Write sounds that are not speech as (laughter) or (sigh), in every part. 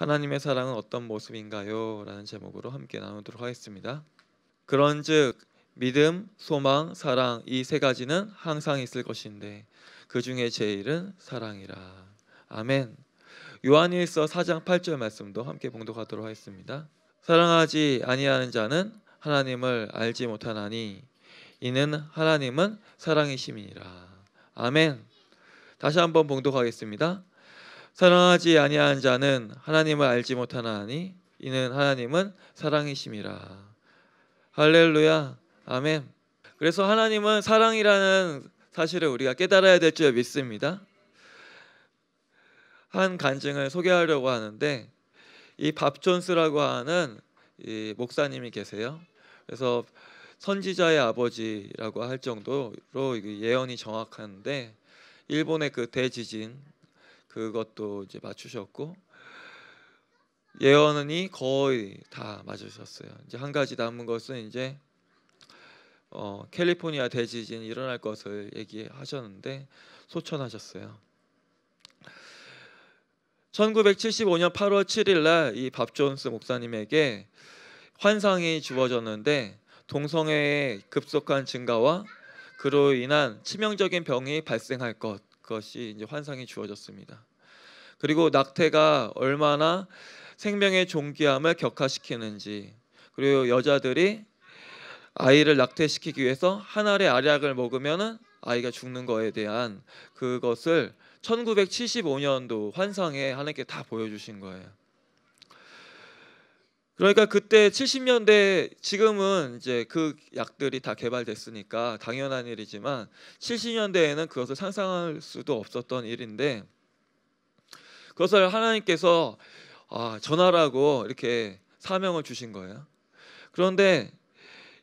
하나님의 사랑은 어떤 모습인가요? 라는 제목으로 함께 나누도록 하겠습니다. 그런즉 믿음, 소망, 사랑 이 세 가지는 항상 있을 것인데 그 중에 제일은 사랑이라. 아멘. 요한일서 4장 8절 말씀도 함께 봉독하도록 하겠습니다. 사랑하지 아니하는 자는 하나님을 알지 못하나니 이는 하나님은 사랑이심이라. 아멘. 다시 한번 봉독하겠습니다. 사랑하지 아니한 자는 하나님을 알지 못하나니 이는 하나님은 사랑이심이라. 할렐루야. 아멘. 그래서 하나님은 사랑이라는 사실을 우리가 깨달아야 될 줄 믿습니다. 한 간증을 소개하려고 하는데 이 밥 존스라고 하는 이 목사님이 계세요. 그래서 선지자의 아버지라고 할 정도로 예언이 정확한데 일본의 그 대지진 그것도 이제 맞추셨고 예언이 거의 다 맞으셨어요. 이제 한 가지 남은 것은 이제 어, 캘리포니아 대지진 일어날 것을 얘기하셨는데 소천하셨어요. 1975년 8월 7일 날 이 밥 존스 목사님에게 환상이 주어졌는데 동성애의 급속한 증가와 그로 인한 치명적인 병이 발생할 것 그것이 이제 환상이 주어졌습니다. 그리고 낙태가 얼마나 생명의 존귀함을 격화시키는지 그리고 여자들이 아이를 낙태시키기 위해서 한 알의 알약을 먹으면 아이가 죽는 거에 대한 그것을 1975년도 환상에 하나님께 다 보여주신 거예요. 그러니까 그때 70년대 지금은 이제 그 약들이 다 개발됐으니까 당연한 일이지만 70년대에는 그것을 상상할 수도 없었던 일인데 그것을 하나님께서 아, 전하라고 이렇게 사명을 주신 거예요. 그런데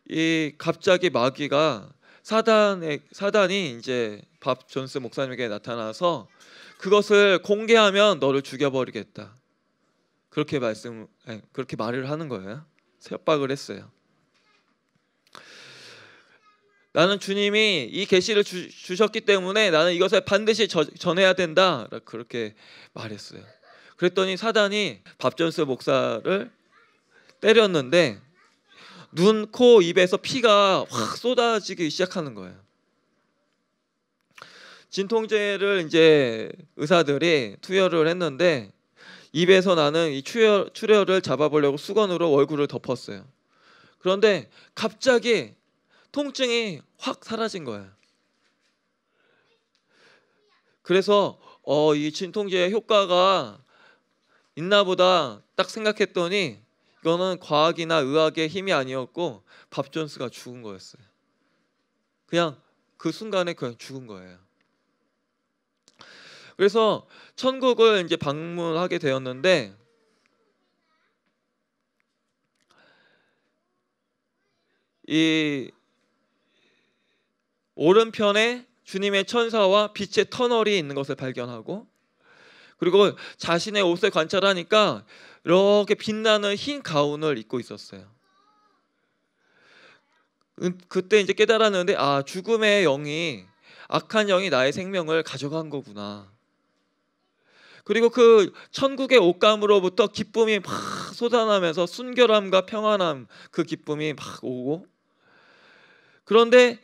이 갑자기 마귀가 사단의 사단이 이제 밥 존스 목사님에게 나타나서 그것을 공개하면 너를 죽여버리겠다. 그렇게 말씀 예, 그렇게 말을 하는 거예요. 협박을 했어요. 나는 주님이 이 계시를 주셨기 때문에 나는 이것을 반드시 저, 전해야 된다 그렇게 말했어요. 그랬더니 사단이 밥전스 목사를 때렸는데 눈, 코, 입에서 피가 확 쏟아지기 시작하는 거예요. 진통제를 이제 의사들이 투여를 했는데 입에서 나는 이 출혈, 출혈을 잡아보려고 수건으로 얼굴을 덮었어요. 그런데 갑자기 통증이 확 사라진 거예요. 그래서 어, 이 진통제의 효과가 있나 보다 딱 생각했더니 이거는 과학이나 의학의 힘이 아니었고 밥 존스가 죽은 거였어요. 그냥 그 순간에 그냥 죽은 거예요. 그래서 천국을 이제 방문하게 되었는데 이 오른편에 주님의 천사와 빛의 터널이 있는 것을 발견하고 그리고 자신의 옷을 관찰하니까 이렇게 빛나는 흰 가운을 입고 있었어요. 그, 그때 이제 깨달았는데 아 죽음의 영이 악한 영이 나의 생명을 가져간 거구나. 그리고 그 천국의 옷감으로부터 기쁨이 막솟아나면서 순결함과 평안함 그 기쁨이 막 오고 그런데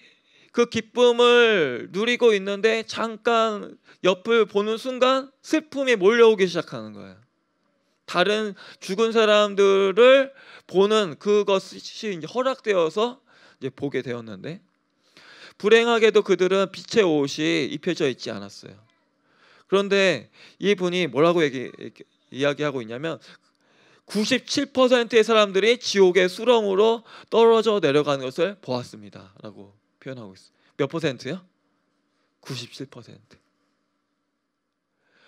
그 기쁨을 누리고 있는데 잠깐 옆을 보는 순간 슬픔이 몰려오기 시작하는 거예요. 다른 죽은 사람들을 보는 그것이 허락되어서 이제 보게 되었는데 불행하게도 그들은 빛의 옷이 입혀져 있지 않았어요. 그런데 이분이 뭐라고 얘기, 이야기하고 있냐면 97%의 사람들이 지옥의 수렁으로 떨어져 내려가는 것을 보았습니다라고 표현하고 있어요. 몇 퍼센트요? 97%.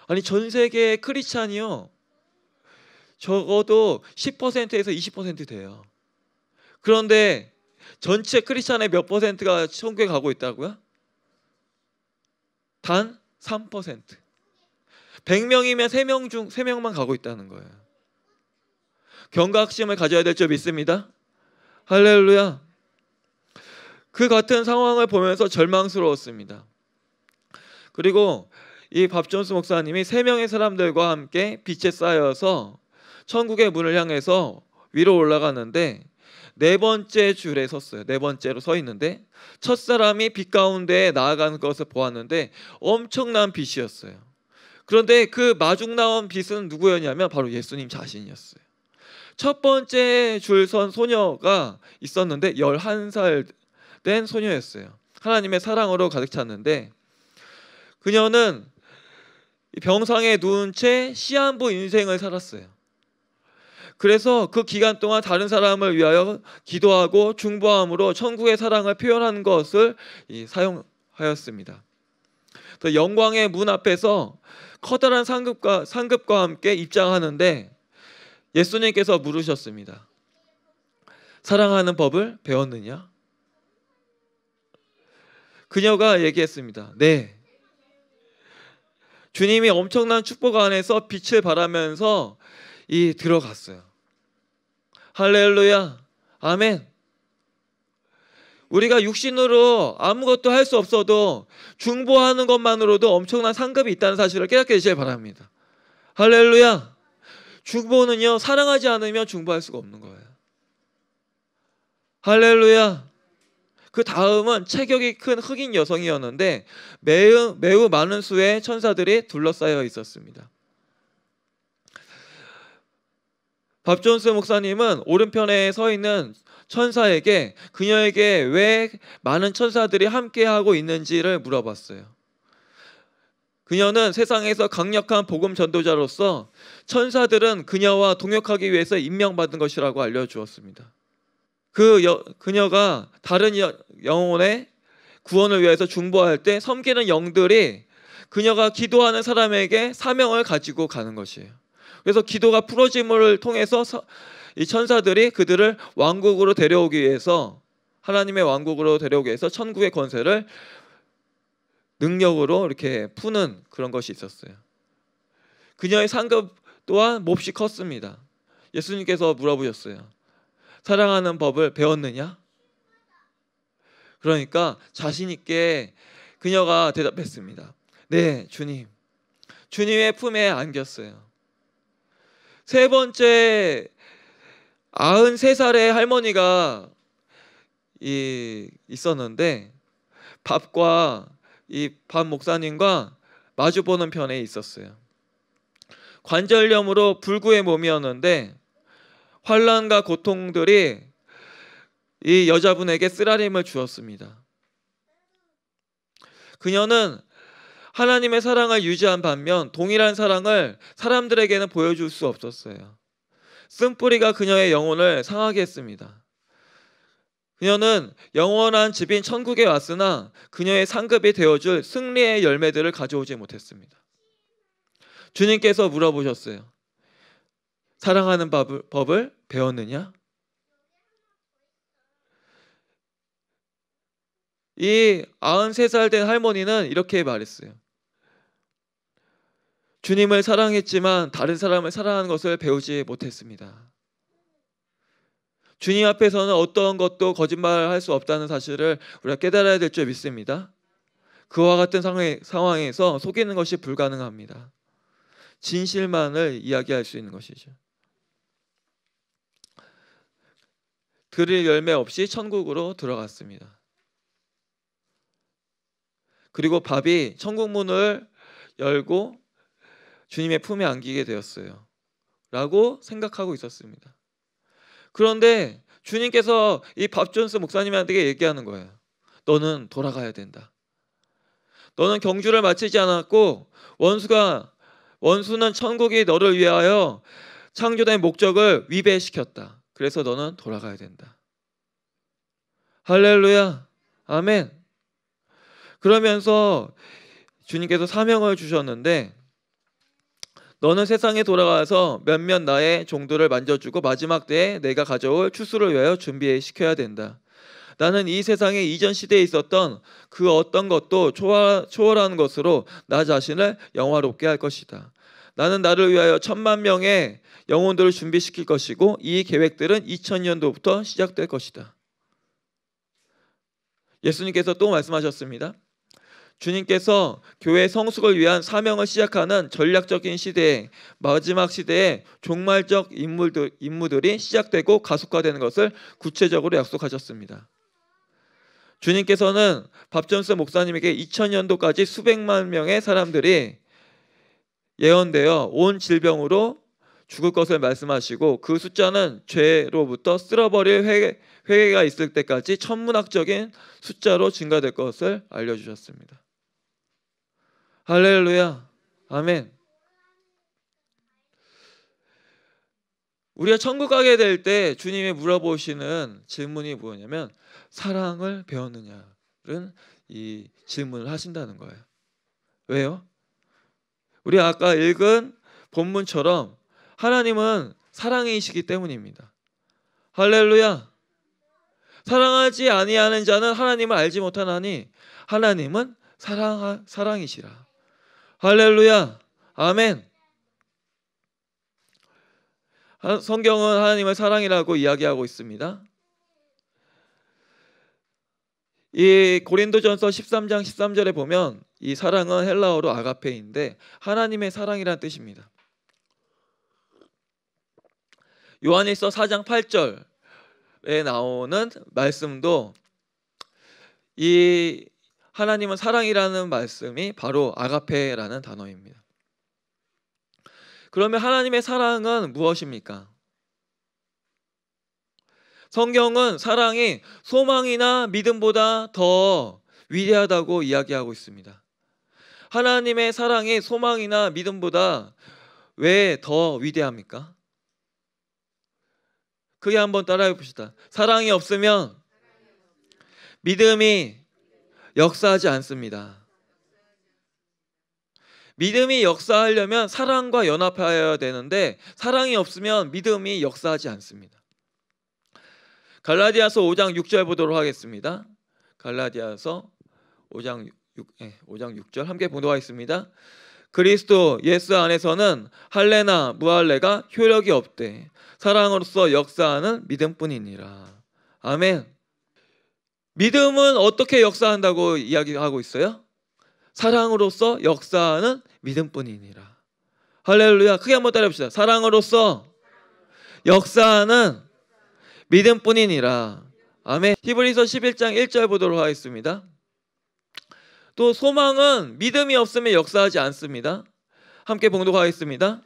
아니 전 세계의 크리스찬이요. 적어도 10%에서 20% 돼요. 그런데 전체 크리스찬의 몇 퍼센트가 천국에 가고 있다고요? 단 100명이면 3명 중 3명만 가고 있다는 거예요. 경각심을 가져야 될 줄 믿습니다. 할렐루야. 그 같은 상황을 보면서 절망스러웠습니다. 그리고 이 밥존스 목사님이 세 명의 사람들과 함께 빛에 쌓여서 천국의 문을 향해서 위로 올라갔는데네 번째 줄에 섰어요. 네 번째로 서 있는데 첫 사람이 빛 가운데 나아가는 것을 보았는데 엄청난 빛이었어요. 그런데 그 마중 나온 빛은 누구였냐면 바로 예수님 자신이었어요. 첫 번째 줄 선 소녀가 있었는데 11살 된 소녀였어요. 하나님의 사랑으로 가득 찼는데 그녀는 병상에 누운 채 시한부 인생을 살았어요. 그래서 그 기간 동안 다른 사람을 위하여 기도하고 중보함으로 천국의 사랑을 표현한 것을 사용하였습니다. 영광의 문 앞에서 커다란 상급과 상급과 함께 입장하는데 예수님께서 물으셨습니다. 사랑하는 법을 배웠느냐? 그녀가 얘기했습니다. 네. 주님이 엄청난 축복 안에서 빛을 바라면서이 들어갔어요. 할렐루야. 아멘. 우리가 육신으로 아무것도 할 수 없어도 중보하는 것만으로도 엄청난 상급이 있다는 사실을 깨닫게 되시길 바랍니다. 할렐루야. 중보는요, 사랑하지 않으면 중보할 수가 없는 거예요. 할렐루야. 그 다음은 체격이 큰 흑인 여성이었는데 매우, 매우 많은 수의 천사들이 둘러싸여 있었습니다. 밥 존스 목사님은 오른편에 서 있는 천사에게 그녀에게 왜 많은 천사들이 함께하고 있는지를 물어봤어요. 그녀는 세상에서 강력한 복음 전도자로서 천사들은 그녀와 동역하기 위해서 임명받은 것이라고 알려주었습니다. 그 여, 그녀가 다른 여, 영혼의 구원을 위해서 중보할 때 섬기는 영들이 그녀가 기도하는 사람에게 사명을 가지고 가는 것이에요. 그래서 기도가 풀어짐을 통해서 이 천사들이 그들을 왕국으로 데려오기 위해서 하나님의 왕국으로 데려오기 위해서 천국의 권세를 능력으로 이렇게 푸는 그런 것이 있었어요. 그녀의 상급 또한 몹시 컸습니다. 예수님께서 물어보셨어요. 사랑하는 법을 배웠느냐? 그러니까 자신 있게 그녀가 대답했습니다. 네, 주님. 주님의 품에 안겼어요. 세 번째 93살의 할머니가 이 있었는데 밥과 이 밥 목사님과 마주보는 편에 있었어요. 관절염으로 불구의 몸이었는데 환란과 고통들이 이 여자분에게 쓰라림을 주었습니다. 그녀는 하나님의 사랑을 유지한 반면 동일한 사랑을 사람들에게는 보여줄 수 없었어요. 쓴뿌리가 그녀의 영혼을 상하게 했습니다. 그녀는 영원한 집인 천국에 왔으나 그녀의 상급이 되어줄 승리의 열매들을 가져오지 못했습니다. 주님께서 물어보셨어요. 사랑하는 법을, 법을 배웠느냐? 이 93살 된 할머니는 이렇게 말했어요. 주님을 사랑했지만 다른 사람을 사랑하는 것을 배우지 못했습니다. 주님 앞에서는 어떤 것도 거짓말할 수 없다는 사실을 우리가 깨달아야 될 줄 믿습니다. 그와 같은 상황에, 서 속이는 것이 불가능합니다. 진실만을 이야기할 수 있는 것이죠. 그릴 열매 없이 천국으로 들어갔습니다. 그리고 밥이 천국문을 열고 주님의 품에 안기게 되었어요. 라고 생각하고 있었습니다. 그런데 주님께서 이 밥존스 목사님한테 얘기하는 거예요. 너는 돌아가야 된다. 너는 경주를 마치지 않았고 원수가 원수는 천국이 너를 위하여 창조된 목적을 위배시켰다. 그래서 너는 돌아가야 된다. 할렐루야. 아멘. 그러면서 주님께서 사명을 주셨는데 너는 세상에 돌아가서 몇몇 나의 종들을 만져주고 마지막 때에 내가 가져올 추수를 위하여 준비해 시켜야 된다. 나는 이세상에 이전 시대에 있었던 그 어떤 것도 초월한 것으로 나 자신을 영화롭게 할 것이다. 나는 나를 위하여 천만 명의 영혼들을 준비시킬 것이고 이 계획들은 2000년도부터 시작될 것이다. 예수님께서 또 말씀하셨습니다. 주님께서 교회 성숙을 위한 사명을 시작하는 전략적인 시대에 마지막 시대의 종말적 임무들, 임무들이 시작되고 가속화되는 것을 구체적으로 약속하셨습니다. 주님께서는 밥전스 목사님에게 2000년도까지 수백만 명의 사람들이 예언되어 온 질병으로 죽을 것을 말씀하시고 그 숫자는 죄로부터 쓸어버릴 회개, 회개가 있을 때까지 천문학적인 숫자로 증가될 것을 알려주셨습니다. 할렐루야. 아멘. 우리가 천국 가게 될 때 주님이 물어보시는 질문이 뭐냐면 사랑을 배웠느냐는 이 질문을 하신다는 거예요. 왜요? 우리 아까 읽은 본문처럼 하나님은 사랑이시기 때문입니다. 할렐루야. 사랑하지 아니하는 자는 하나님을 알지 못하나니 하나님은 사랑 사랑이시라. 할렐루야. 아멘. 성경은 하나님을 사랑이라고 이야기하고 있습니다. 이 고린도전서 13장 13절에 보면 이 사랑은 헬라어로 아가페인데 하나님의 사랑이라는 뜻입니다. 요한일서 4장 8절에 나오는 말씀도 이 하나님은 사랑이라는 말씀이 바로 아가페라는 단어입니다. 그러면 하나님의 사랑은 무엇입니까? 성경은 사랑이 소망이나 믿음보다 더 위대하다고 이야기하고 있습니다. 하나님의 사랑이 소망이나 믿음보다 왜 더 위대합니까? 그게 한번 따라해 봅시다. 사랑이 없으면 믿음이 역사하지 않습니다. 믿음이 역사하려면 사랑과 연합하여야 되는데 사랑이 없으면 믿음이 역사하지 않습니다. 갈라디아서 5장 6절 보도록 하겠습니다. 갈라디아서 5장 6, 예, 5장 6절 함께 보도록 하겠습니다. 그리스도 예수 안에서는 할례나 무할례가 효력이 없되 사랑으로서 역사하는 믿음뿐이니라. 아멘. 믿음은 어떻게 역사한다고 이야기하고 있어요? 사랑으로서 역사하는 믿음뿐이니라. 할렐루야. 크게 한번 따라해봅시다. 사랑으로서 역사하는 믿음뿐이니라. 아멘. 히브리서 11장 1절 보도록 하겠습니다. 또 소망은 믿음이 없으면 역사하지 않습니다. 함께 봉독하겠습니다.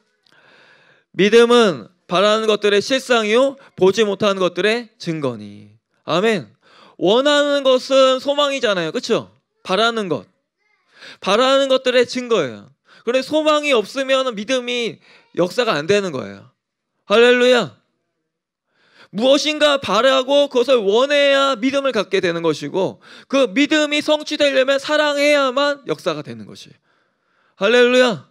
믿음은 바라는 것들의 실상이요 보지 못하는 것들의 증거니. 아멘. 원하는 것은 소망이잖아요. 그렇죠? 바라는 것. 바라는 것들의 증거예요. 그런데 소망이 없으면 믿음이 역사가 안 되는 거예요. 할렐루야. 무엇인가 바라고 그것을 원해야 믿음을 갖게 되는 것이고 그 믿음이 성취되려면 사랑해야만 역사가 되는 것이. 요 할렐루야.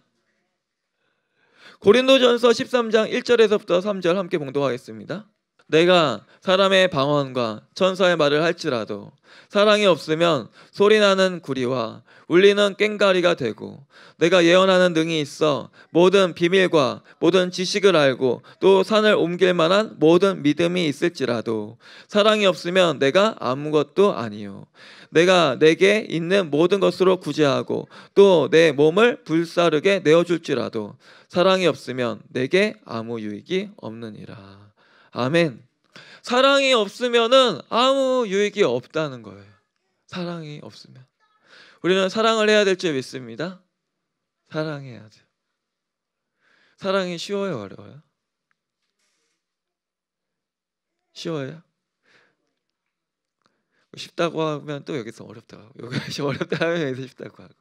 고린도전서 13장 1절에서부터 3절 함께 봉독하겠습니다. 내가 사람의 방언과 천사의 말을 할지라도 사랑이 없으면 소리나는 구리와 울리는 꽹가리가 되고 내가 예언하는 능이 있어 모든 비밀과 모든 지식을 알고 또 산을 옮길 만한 모든 믿음이 있을지라도 사랑이 없으면 내가 아무것도 아니요 내가 내게 있는 모든 것으로 구제하고 또 내 몸을 불사르게 내어줄지라도 사랑이 없으면 내게 아무 유익이 없느니라. 아멘. 사랑이 없으면은 아무 유익이 없다는 거예요. 사랑이 없으면 우리는 사랑을 해야 될 줄 믿습니다. 사랑해야죠. 사랑이 쉬워요, 어려워요? 쉬워요? 쉽다고 하면 또 여기서 어렵다 여기서 (laughs) 어렵다 하면 여기서 쉽다고 하고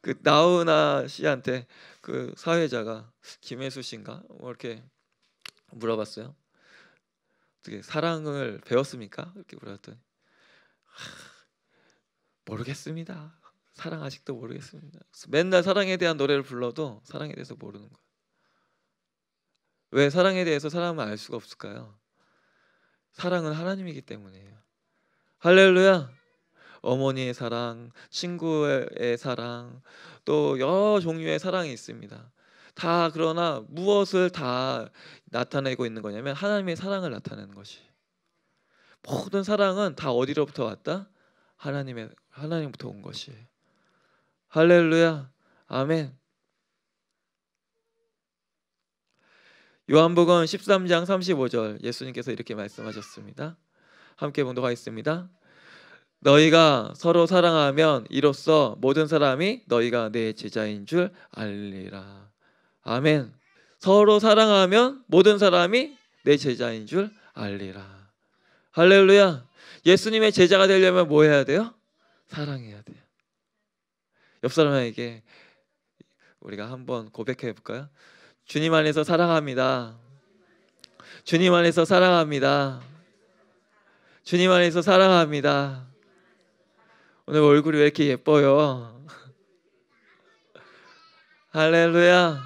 그 나훈아 씨한테 그 사회자가 김혜수 씨인가 뭐 이렇게 물어봤어요. 어떻게 사랑을 배웠습니까? 이렇게 물어봤더니 모르겠습니다. 사랑 아직도 모르겠습니다. 맨날 사랑에 대한 노래를 불러도 사랑에 대해서 모르는 거예요. 왜 사랑에 대해서 사람은 알 수가 없을까요? 사랑은 하나님이기 때문이에요. 할렐루야. 어머니의 사랑, 친구의 사랑, 또 여러 종류의 사랑이 있습니다. 다 그러나 무엇을 다 나타내고 있는 거냐면 하나님의 사랑을 나타내는 것이. 모든 사랑은 다 어디로부터 왔다? 하나님의 하나님부터 온 것이. 할렐루야. 아멘. 요한복음 13장 35절 예수님께서 이렇게 말씀하셨습니다. 함께 봉독하겠습니다. 너희가 서로 사랑하면 이로써 모든 사람이 너희가 내 제자인 줄 알리라. 아멘. 서로 사랑하면 모든 사람이 내 제자인 줄 알리라. 할렐루야. 예수님의 제자가 되려면 뭐 해야 돼요? 사랑해야 돼요. 옆 사람에게 우리가 한번 고백해 볼까요? 주님 안에서 사랑합니다. 주님 안에서 사랑합니다. 주님 안에서 사랑합니다. 오늘 얼굴이 왜 이렇게 예뻐요? 할렐루야.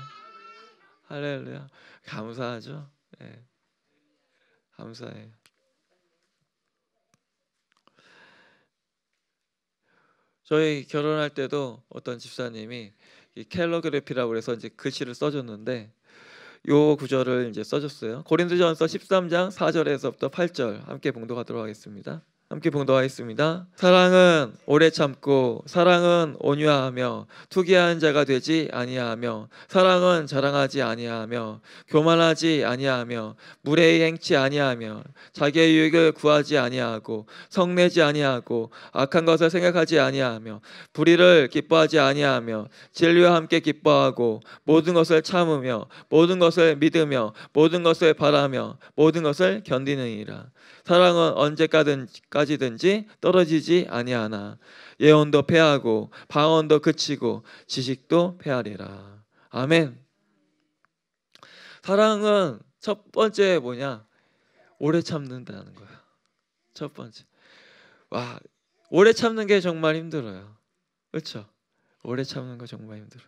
할렐루야. 감사하죠. 네. 감사해요. 저희 결혼할 때도 어떤 집사님이 캘러그래피라고 그서 이제 글씨를 써줬는데 요 구절을 이제 써줬어요. 고린도전서 13장 4절에서부터 8절 함께 봉독하도록 하겠습니다. 함께 봉도하겠습니다. 사랑은 오래 참고 사랑은 온유하며 투기하 자가 되지 아니하며 사랑은 자랑하지 아니하며 교만하지 아니하며 무례히 행치 아니하며 자기의 유익을 구하지 아니하고 성내지 아니하고 악한 것을 생각하지 아니하며 불의를 기뻐하지 아니하며 진리와 함께 기뻐하고 모든 것을 참으며 모든 것을 믿으며 모든 것을 바라며 모든 것을 견디느니라 사랑은 언제까지든지 떨어지지 아니하나 예언도 패하고 방언도 그치고 지식도 패하리라. 아멘. 사랑은 첫 번째 뭐냐? 오래 참는다는 거야. 첫 번째. 와, 오래 참는 게 정말 힘들어요. 그렇죠? 오래 참는 거 정말 힘들어요.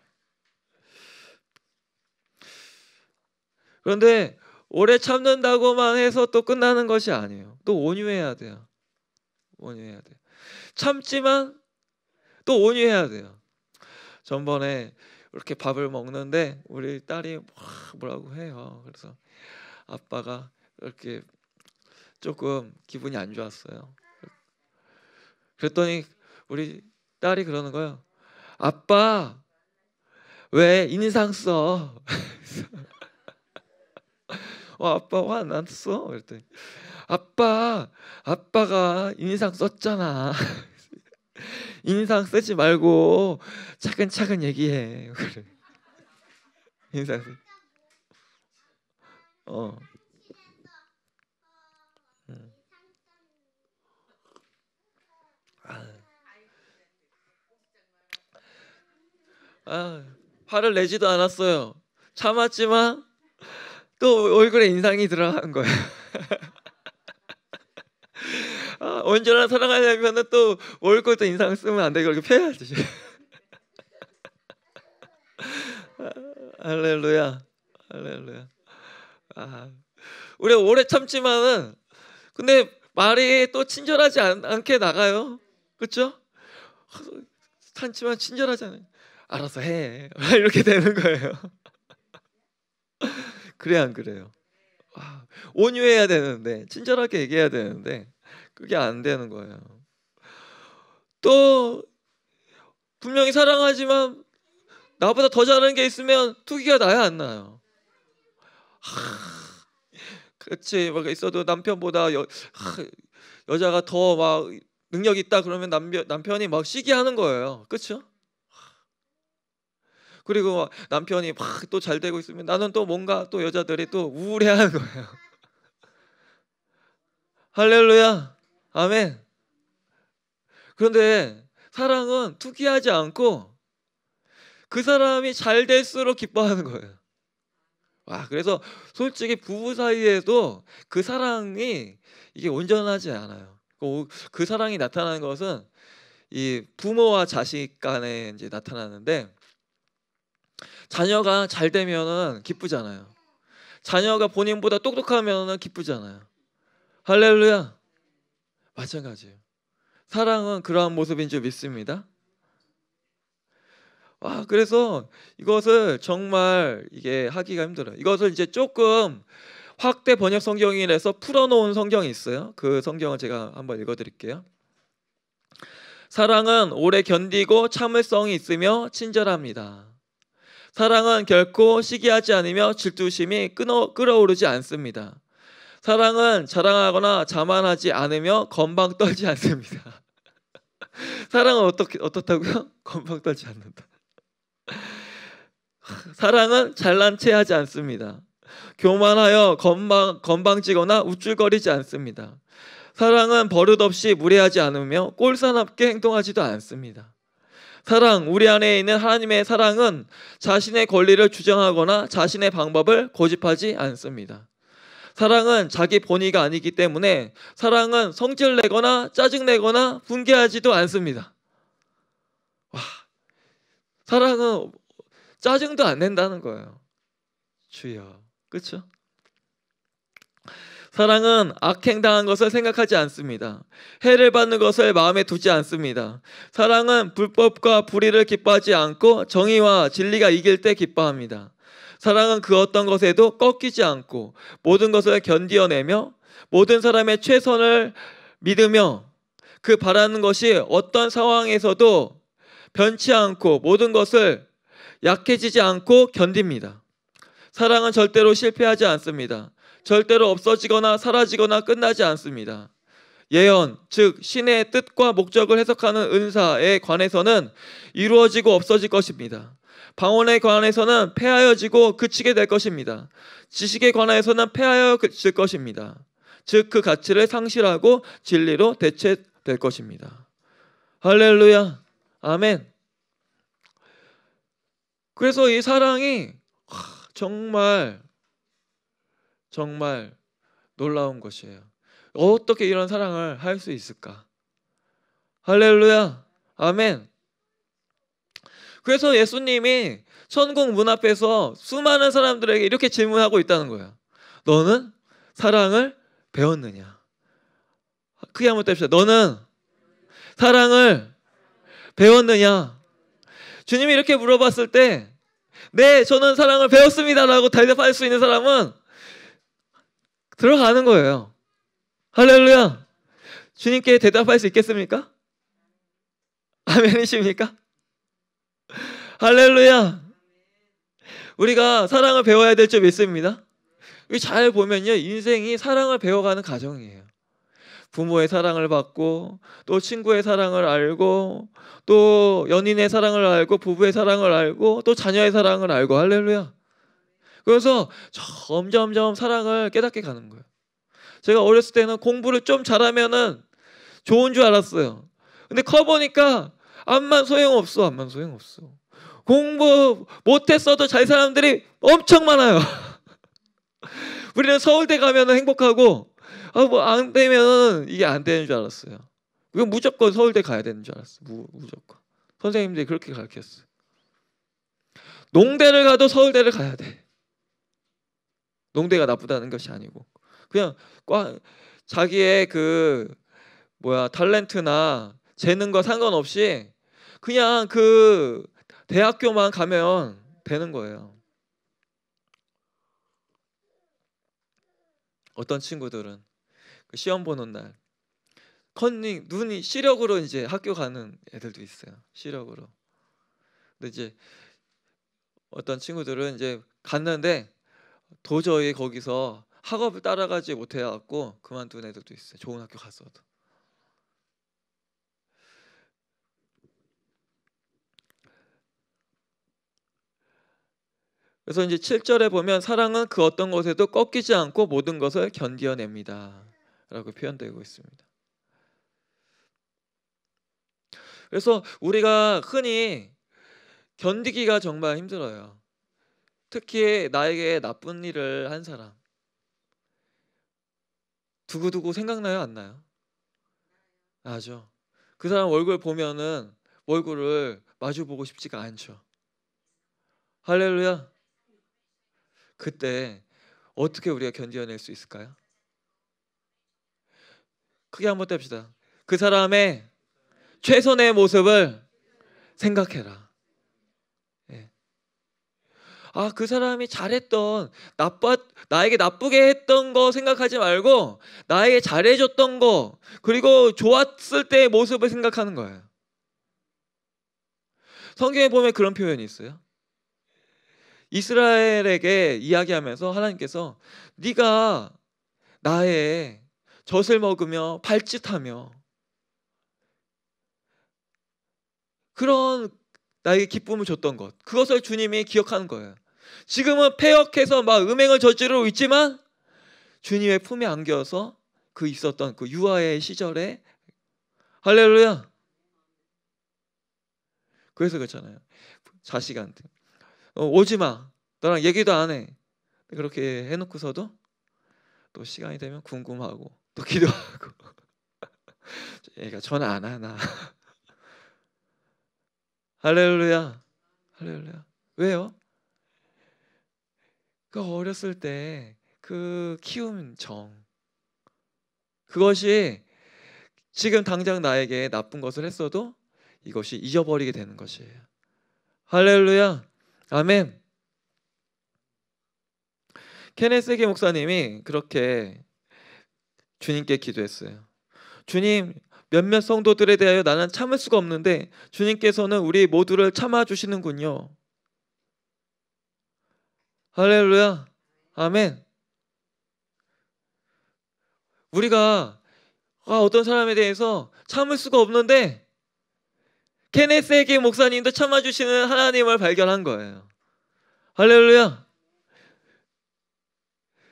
그런데 오래 참는다고만 해서 또 끝나는 것이 아니에요. 또 온유해야 돼요. 온유해야 돼요. 참지만 또 온유해야 돼요. 전번에 이렇게 밥을 먹는데 우리 딸이 뭐라고 해요. 그래서 아빠가 이렇게 조금 기분이 안 좋았어요. 그랬더니 우리 딸이 그러는 거예요. 아빠 왜 인상 써? (laughs) 어, 아빠 화 났어? 그랬더니 아빠 아빠가 인상 썼잖아. (laughs) 인상 쓰지 말고 차근차근 얘기해. 그래. 인상 쓰. 어. 음. 아. 아, 화를 내지도 않았어요. 참았지만 또 얼굴에 인상이 들어간 거예요. (laughs) 아, 언제나 사랑하려면 또 얼굴도 인상 쓰면 안 되고 이렇게 펴야지. (laughs) 아, 할렐루야, 할렐루야. 아, 우리가 오래 참지만은 근데 말이 또 친절하지 않, 게 나가요. 그렇죠? 참지만 친절하잖아요. 알아서 해. (laughs) 이렇게 되는 거예요. 그래 안 그래요? 온유해야 되는데 친절하게 얘기해야 되는데 그게 안 되는 거예요. 또 분명히 사랑하지만 나보다 더 잘하는 게 있으면 투기가 나야 안 나요. 그렇지 막 있어도 남편보다 여, 하, 여자가 더 막 능력 있다 그러면 남편 남편이 막 시기하는 거예요. 그렇죠? 그리고 남편이 막 또 잘 되고 있으면 나는 또 뭔가 또 여자들이 또 우울해하는 거예요. (laughs) 할렐루야, 아멘. 그런데 사랑은 투기하지 않고 그 사람이 잘 될수록 기뻐하는 거예요. 와, 그래서 솔직히 부부 사이에도 그 사랑이 이게 온전하지 않아요. 그, 그 사랑이 나타나는 것은 이 부모와 자식 간에 이제 나타나는데 자녀가 잘 되면은 기쁘잖아요. 자녀가 본인보다 똑똑하면은 기쁘잖아요. 할렐루야. 마찬가지예요. 사랑은 그러한 모습인 줄 믿습니다. 와, 아, 그래서 이것을 정말 이게 하기가 힘들어요. 이것을 이제 조금 확대 번역 성경이라서 풀어놓은 성경이 있어요. 그 성경을 제가 한번 읽어드릴게요. 사랑은 오래 견디고 참을성이 있으며 친절합니다. 사랑은 결코 시기하지 않으며 질투심이 끊어, 끌어오르지 않습니다. 사랑은 자랑하거나 자만하지 않으며 건방 떨지 않습니다. (laughs) 사랑은 어떻게 어떻다고요? (laughs) 건방 떨지 않는다. (laughs) 사랑은 잘난 체 하지 않습니다. 교만하여 건방 건방지거나 우쭐거리지 않습니다. 사랑은 버릇없이 무례하지 않으며 꼴사납게 행동하지도 않습니다. 사랑, 우리 안에 있는 하나님의 사랑은 자신의 권리를 주장하거나 자신의 방법을 고집하지 않습니다. 사랑은 자기 본의가 아니기 때문에 사랑은 성질 내거나 짜증 내거나 분개하지도 않습니다. 와, 사랑은 짜증도 안 낸다는 거예요. 주여, 그렇죠? 사랑은 악행당한 것을 생각하지 않습니다. 해를 받는 것을 마음에 두지 않습니다. 사랑은 불법과 불의를 기뻐하지 않고 정의와 진리가 이길 때 기뻐합니다. 사랑은 그 어떤 것에도 꺾이지 않고 모든 것을 견디어내며 모든 사람의 최선을 믿으며 그 바라는 것이 어떤 상황에서도 변치 않고 모든 것을 약해지지 않고 견딥니다. 사랑은 절대로 실패하지 않습니다. 절대로 없어지거나 사라지거나 끝나지 않습니다. 예언, 즉 신의 뜻과 목적을 해석하는 은사에 관해서는 이루어지고 없어질 것입니다. 방언에 관해서는 패하여지고 그치게 될 것입니다. 지식에 관해서는 패하여질 것입니다. 즉 그 가치를 상실하고 진리로 대체될 것입니다. 할렐루야. 아멘. 그래서 이 사랑이 정말 정말 놀라운 것이에요. 어떻게 이런 사랑을 할 수 있을까? 할렐루야. 아멘. 그래서 예수님이 천국 문 앞에서 수많은 사람들에게 이렇게 질문하고 있다는 거예요 너는 사랑을 배웠느냐? 크게 한번 뗍시다. 너는 사랑을 배웠느냐? 주님이 이렇게 물어봤을 때, 네, 저는 사랑을 배웠습니다라고 대답할 수 있는 사람은 들어가는 거예요. 할렐루야. 주님께 대답할 수 있겠습니까? 아멘이십니까? 할렐루야. 우리가 사랑을 배워야 될 줄 믿습니다. 잘 보면요. 인생이 사랑을 배워가는 과정이에요. 부모의 사랑을 받고 또 친구의 사랑을 알고 또 연인의 사랑을 알고 부부의 사랑을 알고 또 자녀의 사랑을 알고 할렐루야. 그래서 점점점 사랑을 깨닫게 가는 거예요. 제가 어렸을 때는 공부를 좀 잘하면은 좋은 줄 알았어요. 근데 커 보니까 암만 소용없어, 암만 소용없어. 공부 못했어도 잘 사람들이 엄청 많아요. (laughs) 우리는 서울대 가면 행복하고, 아, 뭐, 안 되면 이게 안 되는 줄 알았어요. 이거 무조건 서울대 가야 되는 줄 알았어. 무, 무조건. 선생님들이 그렇게 가르쳤어. 농대를 가도 서울대를 가야 돼. 농대가 나쁘다는 것이 아니고 그냥 과 자기의 그 뭐야 탤런트나 재능과 상관없이 그냥 그 대학교만 가면 되는 거예요. 어떤 친구들은 그 시험 보는 날 컨닝 눈이 시력으로 이제 학교 가는 애들도 있어요. 시력으로. 근데 이제 어떤 친구들은 이제 갔는데 도저히 거기서 학업을 따라가지 못해갖고 그만둔 애들도 있어요. 좋은 학교 갔어도. 그래서 이제 7절에 보면 사랑은 그 어떤 것에도 꺾이지 않고 모든 것을 견뎌냅니다 라고 표현되고 있습니다. 그래서 우리가 흔히 견디기가 정말 힘들어요. 특히 나에게 나쁜 일을 한 사람 두고두고 생각나요 안 나요? 나죠. 그 사람 얼굴 보면은 얼굴을 마주 보고 싶지가 않죠. 할렐루야. 그때 어떻게 우리가 견뎌낼 수 있을까요? 크게 한번 뗍시다. 그 사람의 최선의 모습을 생각해라. 아, 그 사람이 잘했던, 나빠, 나에게 나쁘게 했던 거 생각하지 말고, 나에게 잘해줬던 거, 그리고 좋았을 때의 모습을 생각하는 거예요. 성경에 보면 그런 표현이 있어요. 이스라엘에게 이야기하면서 하나님께서 네가 나의 젖을 먹으며 발짓하며 그런 나에게 기쁨을 줬던 것 그것을 주님이 기억하는 거예요. 지금은 폐역해서 막 음행을 저지르고 있지만 주님의 품에 안겨서 그 있었던 그 유아의 시절에 할렐루야. 그래서 그렇잖아요. 자식한테 어, 오지 마. 너랑 얘기도 안 해. 그렇게 해놓고서도 또 시간이 되면 궁금하고 또 (laughs) 기도하고 얘가 (laughs) 전화 안 하나. (laughs) 할렐루야. 할렐루야. 왜요? 그 어렸을 때 그 키운 정 그것이 지금 당장 나에게 나쁜 것을 했어도 이것이 잊어버리게 되는 것이에요. 할렐루야. 아멘. 케네스게 목사님이 그렇게 주님께 기도했어요. 주님, 몇몇 성도들에 대하여 나는 참을 수가 없는데 주님께서는 우리 모두를 참아 주시는군요. 할렐루야. 아멘. 우리가 아, 어떤 사람에 대해서 참을 수가 없는데 케네스에게 목사님도 참아주시는 하나님을 발견한 거예요. 할렐루야.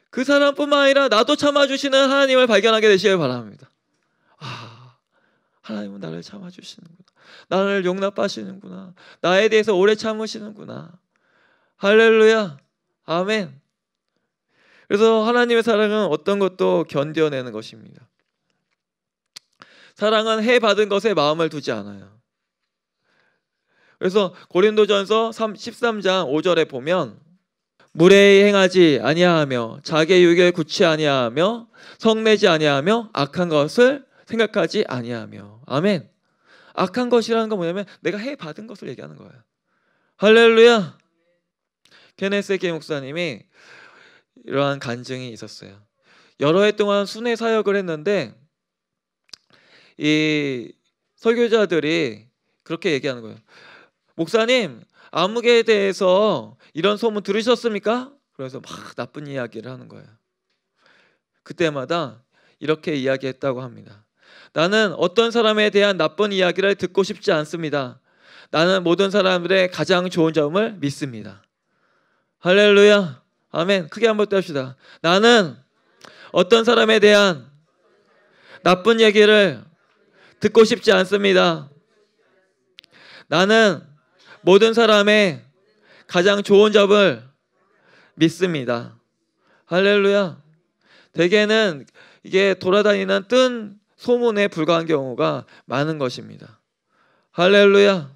그 사람뿐만 아니라 나도 참아주시는 하나님을 발견하게 되시길 바랍니다. 아, 하나님은 나를 참아주시는구나. 나를 용납하시는구나. 나에 대해서 오래 참으시는구나. 할렐루야. 아멘. 그래서 하나님의 사랑은 어떤 것도 견뎌내는 것입니다. 사랑은 해 받은 것에 마음을 두지 않아요. 그래서 고린도전서 13장 5절에 보면 물례 행하지 아니하며 자기의 유익을 굳지 아니하며 성내지 아니하며 악한 것을 생각하지 아니하며 아멘. 악한 것이라는 건 뭐냐면 내가 해 받은 것을 얘기하는 거예요. 할렐루야. 케네스게 목사님이 이러한 간증이 있었어요. 여러 해 동안 순회 사역을 했는데 이 설교자들이 그렇게 얘기하는 거예요. 목사님 암흑에 대해서 이런 소문 들으셨습니까? 그래서 막 나쁜 이야기를 하는 거예요. 그때마다 이렇게 이야기했다고 합니다. 나는 어떤 사람에 대한 나쁜 이야기를 듣고 싶지 않습니다. 나는 모든 사람들의 가장 좋은 점을 믿습니다. 할렐루야. 아멘. 크게 한번 떼합시다. 나는 어떤 사람에 대한 나쁜 얘기를 듣고 싶지 않습니다. 나는 모든 사람의 가장 좋은 점을 믿습니다. 할렐루야. 대개는 이게 돌아다니는 뜬 소문에 불과한 경우가 많은 것입니다. 할렐루야.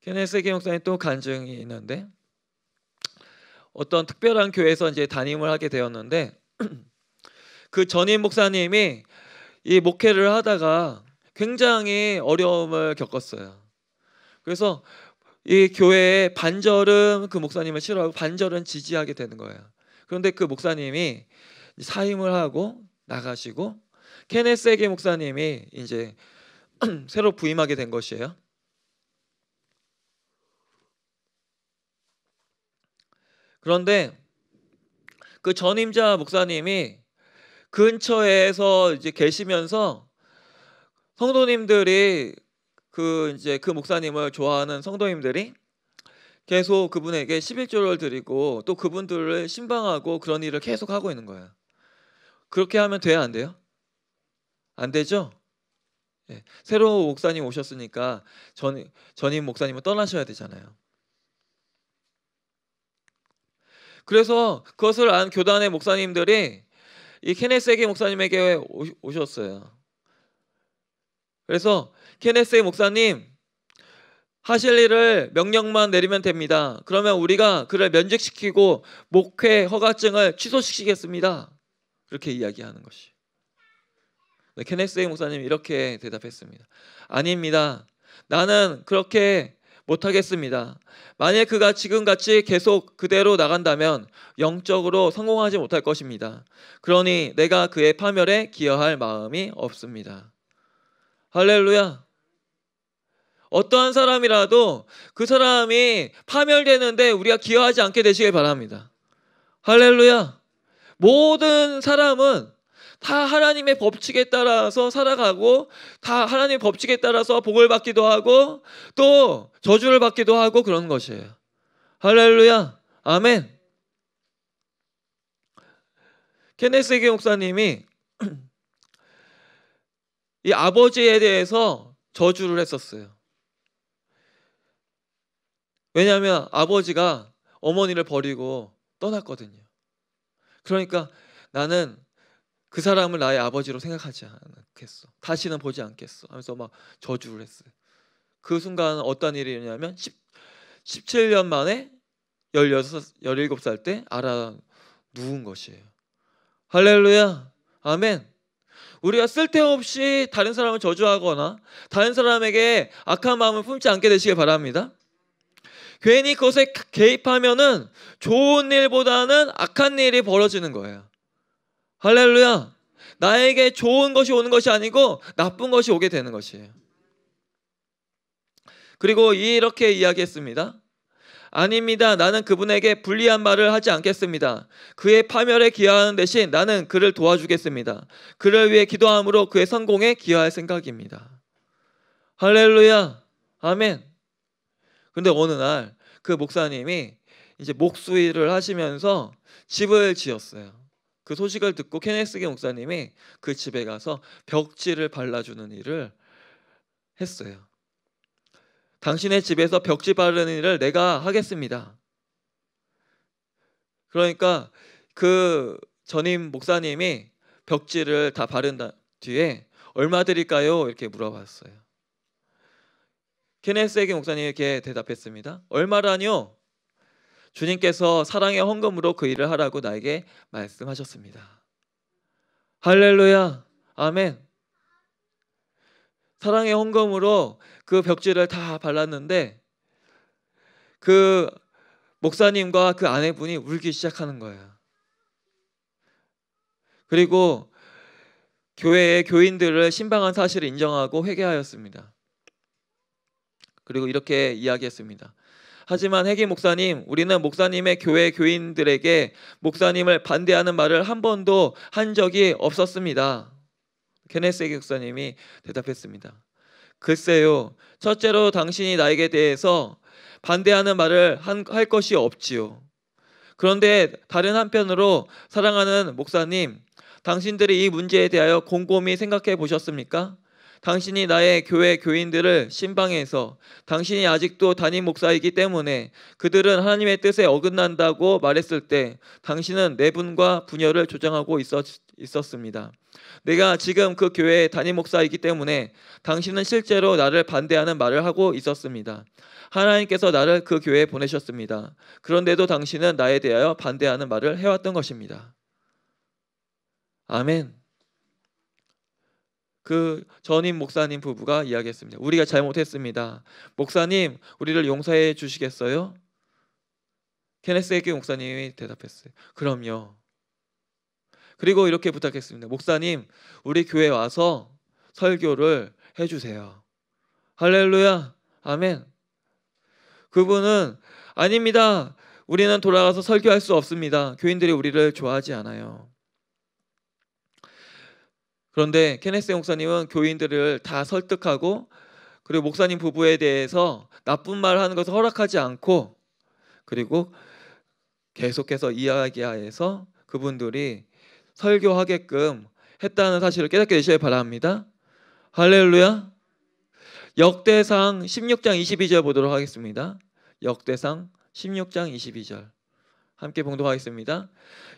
케네스 목사님 또 간증이 있는데 어떤 특별한 교회에서 이제 담임을 하게 되었는데 (clears throat) 그 전임 목사님이 이 목회를 하다가 굉장히 어려움을 겪었어요. 그래서 이교회의 반절은 그 목사님을 싫어하고 반절은 지지하게 되는 거예요. 그런데 그 목사님이 사임을 하고 나가시고 케네세게 목사님이 이제 (clears throat) 새로 부임하게 된 것이에요. 그런데 그 전임자 목사님이 근처에서 이제 계시면서 성도님들이 그 이제 그 목사님을 좋아하는 성도님들이 계속 그분에게 11조를 드리고 또 그분들을 신방하고 그런 일을 계속 하고 있는 거예요. 그렇게 하면 돼요안 돼요? 안 되죠? 예. 새로 운 목사님 오셨으니까 전, 전임 목사님은 떠나셔야 되잖아요. 그래서 그것을 안 교단의 목사님들이 이케네스에게 목사님에게 오셨어요. 그래서 케네스의 목사님 하실 일을 명령만 내리면 됩니다. 그러면 우리가 그를 면직시키고 목회 허가증을 취소시키겠습니다. 그렇게 이야기하는 것이. 네, 케네스 의 목사님 이렇게 대답했습니다. 아닙니다. 나는 그렇게 못하겠습니다. 만약 그가 지금같이 계속 그대로 나간다면 영적으로 성공하지 못할 것입니다. 그러니 내가 그의 파멸에 기여할 마음이 없습니다. 할렐루야. 어떠한 사람이라도 그 사람이 파멸되는데 우리가 기여하지 않게 되시길 바랍니다. 할렐루야. 모든 사람은 다 하나님의 법칙에 따라서 살아가고 다 하나님의 법칙에 따라서 복을 받기도 하고 또 저주를 받기도 하고 그런 것이에요. 할렐루야. 아멘. 케네스 게 목사님이 (clears throat) 이 아버지에 대해서 저주를 했었어요. 왜냐하면 아버지가 어머니를 버리고 떠났거든요. 그러니까 나는 그 사람을 나의 아버지로 생각하지 않겠어. 다시는 보지 않겠어. 하면서 막 저주를 했어요. 그 순간 어떤 일이 일어냐면 1 7년 만에 16, 17살 때 알아 누운 것이에요. 할렐루야. 아멘. 우리가 쓸데없이 다른 사람을 저주하거나 다른 사람에게 악한 마음을 품지 않게 되시길 바랍니다. 괜히 그것에 개입하면은 좋은 일보다는 악한 일이 벌어지는 거예요. 할렐루야. 나에게 좋은 것이 오는 것이 아니고 나쁜 것이 오게 되는 것이에요. 그리고 이렇게 이야기했습니다. 아닙니다. 나는 그분에게 불리한 말을 하지 않겠습니다. 그의 파멸에 기여하는 대신 나는 그를 도와주겠습니다. 그를 위해 기도함으로 그의 성공에 기여할 생각입니다. 할렐루야. 아멘. 근데 어느 날 그 목사님이 이제 목수일을 하시면서 집을 지었어요. 그 소식을 듣고 케네스게 목사님이 그 집에 가서 벽지를 발라주는 일을 했어요. 당신의 집에서 벽지 바르는 일을 내가 하겠습니다. 그러니까 그 전임 목사님이 벽지를 다 바른 뒤에 얼마 드릴까요? 이렇게 물어봤어요. 케네스에게 목사님이 이렇게 대답했습니다. 얼마라뇨? 주님께서 사랑의 헌금으로 그 일을 하라고 나에게 말씀하셨습니다. 할렐루야. 아멘. 사랑의 헌금으로 그 벽지를 다 발랐는데 그 목사님과 그 아내분이 울기 시작하는 거예요. 그리고 교회의 교인들을 신방한 사실을 인정하고 회개하였습니다. 그리고 이렇게 이야기했습니다. 하지만 해기 목사님, 우리는 목사님의 교회 교인들에게 목사님을 반대하는 말을 한 번도 한 적이 없었습니다. 케네스 해사님이 대답했습니다. 글쎄요, 첫째로 당신이 나에게 대해서 반대하는 말을 한, 할 것이 없지요. 그런데 다른 한편으로 사랑하는 목사님, 당신들이 이 문제에 대하여 곰곰이 생각해 보셨습니까? 당신이 나의 교회 교인들을 신방에서 당신이 아직도 담임 목사이기 때문에 그들은 하나님의 뜻에 어긋난다고 말했을 때 당신은 내분과 네 분열을 조장하고 있었, 있었습니다. 내가 지금 그 교회의 담임 목사이기 때문에 당신은 실제로 나를 반대하는 말을 하고 있었습니다. 하나님께서 나를 그 교회에 보내셨습니다. 그런데도 당신은 나에 대하여 반대하는 말을 해왔던 것입니다. 아멘. 그 전임 목사님 부부가 이야기했습니다. 우리가 잘못했습니다. 목사님, 우리를 용서해 주시겠어요? 케네스 에게 목사님이 대답했어요. 그럼요. 그리고 이렇게 부탁했습니다. 목사님, 우리 교회 와서 설교를 해주세요. 할렐루야, 아멘. 그분은 아닙니다. 우리는 돌아가서 설교할 수 없습니다. 교인들이 우리를 좋아하지 않아요. 그런데 케네스 목사님은 교인들을 다 설득하고 그리고 목사님 부부에 대해서 나쁜 말 하는 것을 허락하지 않고 그리고 계속해서 이야기하에서 그분들이 설교하게끔 했다는 사실을 깨닫게 되셔야 바랍니다. 할렐루야. 역대상 16장 22절 보도록 하겠습니다. 역대상 16장 22절. 함께 봉독하겠습니다.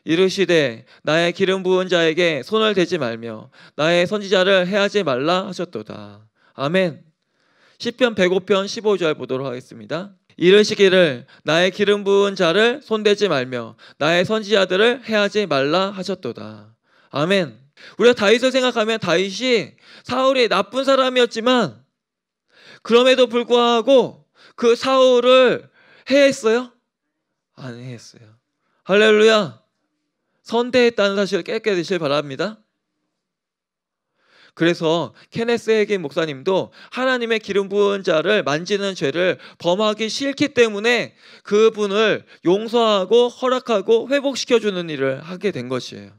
이르시되 나의 기름 부은 자에게 손을 대지 말며 나의 선지자를 해하지 말라 하셨도다. 아멘. 10편 105편 15절 보도록 하겠습니다. 이르시기를 나의 기름 부은 자를 손대지 말며 나의 선지자들을 해하지 말라 하셨도다. 아멘. 우리가 다윗을 생각하면 다윗이 사울이 나쁜 사람이었지만 그럼에도 불구하고 그 사울을 해했어요. 안 했어요. 할렐루야. 선대했다는 사실을 깨닫게 되실 바랍니다. 그래서 케네스 에게 목사님도 하나님의 기름 부은 자를 만지는 죄를 범하기 싫기 때문에 그분을 용서하고 허락하고 회복시켜 주는 일을 하게 된 것이에요.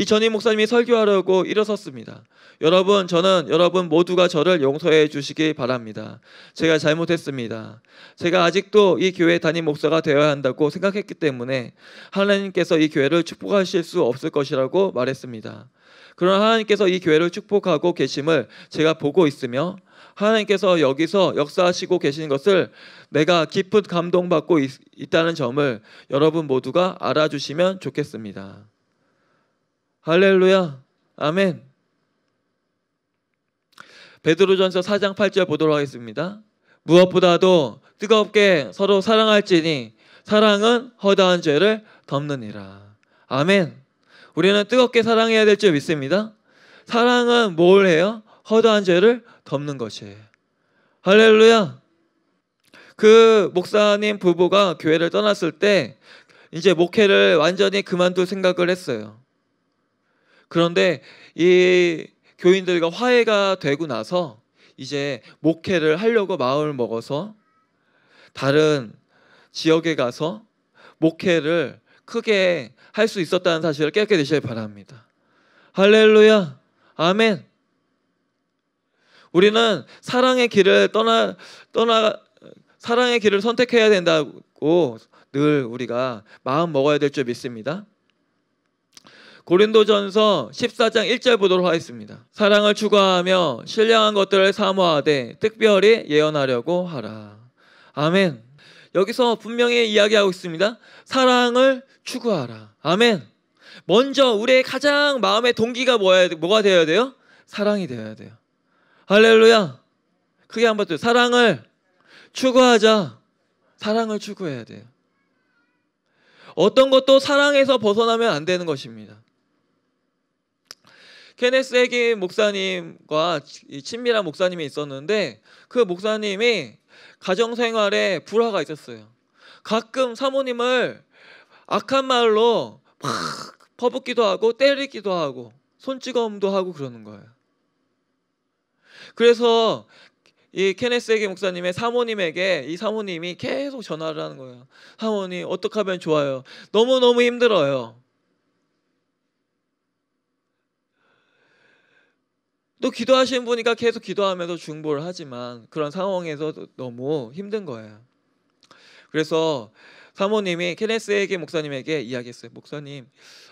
이 전임 목사님이 설교하려고 일어섰습니다. 여러분, 저는 여러분 모두가 저를 용서해 주시기 바랍니다. 제가 잘못했습니다. 제가 아직도 이 교회 담임 목사가 되어야 한다고 생각했기 때문에 하나님께서 이 교회를 축복하실 수 없을 것이라고 말했습니다. 그러나 하나님께서 이 교회를 축복하고 계심을 제가 보고 있으며 하나님께서 여기서 역사하시고 계시는 것을 내가 깊은 감동받고 있, 있다는 점을 여러분 모두가 알아주시면 좋겠습니다. 할렐루야. 아멘. 베드로전서 4장 8절 보도록 하겠습니다. 무엇보다도 뜨겁게 서로 사랑할지니 사랑은 허다한 죄를 덮느니라. 아멘. 우리는 뜨겁게 사랑해야 될 줄 믿습니다. 사랑은 뭘 해요? 허다한 죄를 덮는 것이에요. 할렐루야. 그 목사님 부부가 교회를 떠났을 때 이제 목회를 완전히 그만둘 생각을 했어요. 그런데 이 교인들과 화해가 되고 나서 이제 목회를 하려고 마음을 먹어서 다른 지역에 가서 목회를 크게 할 수 있었다는 사실을 깨닫게 되시길 바랍니다. 할렐루야. 아멘. 우리는 사랑의 길을 떠나 떠나 사랑의 길을 선택해야 된다고 늘 우리가 마음 먹어야 될 줄 믿습니다. 고린도전서 14장 1절 보도록 하겠습니다. 사랑을 추구하며 신령한 것들을 사모하되 특별히 예언하려고 하라. 아멘. 여기서 분명히 이야기하고 있습니다. 사랑을 추구하라. 아멘. 먼저 우리의 가장 마음의 동기가 뭐야, 뭐가 되어야 돼요? 사랑이 되어야 돼요. 할렐루야. 크게 한번 또 사랑을 추구하자. 사랑을 추구해야 돼요. 어떤 것도 사랑에서 벗어나면 안 되는 것입니다. 케네스 에게 목사님과 친밀한 목사님이 있었는데 그 목사님이 가정 생활에 불화가 있었어요. 가끔 사모님을 악한 말로 막 퍼붓기도 하고 때리기도 하고 손찌검도 하고 그러는 거예요. 그래서 이 케네스에게 목사님의 사모님에게 이 사모님이 계속 전화를 하는 거예요. 사모님 어떻게 하면 좋아요? 너무 너무 힘들어요. 또 기도하시는 분이니까 계속 기도하면서 중보를 하지만 그런 상황에서 너무 힘든 거예요. 그래서 사모님이 케네스에게 목사님에게 이야기했어요. 목사님,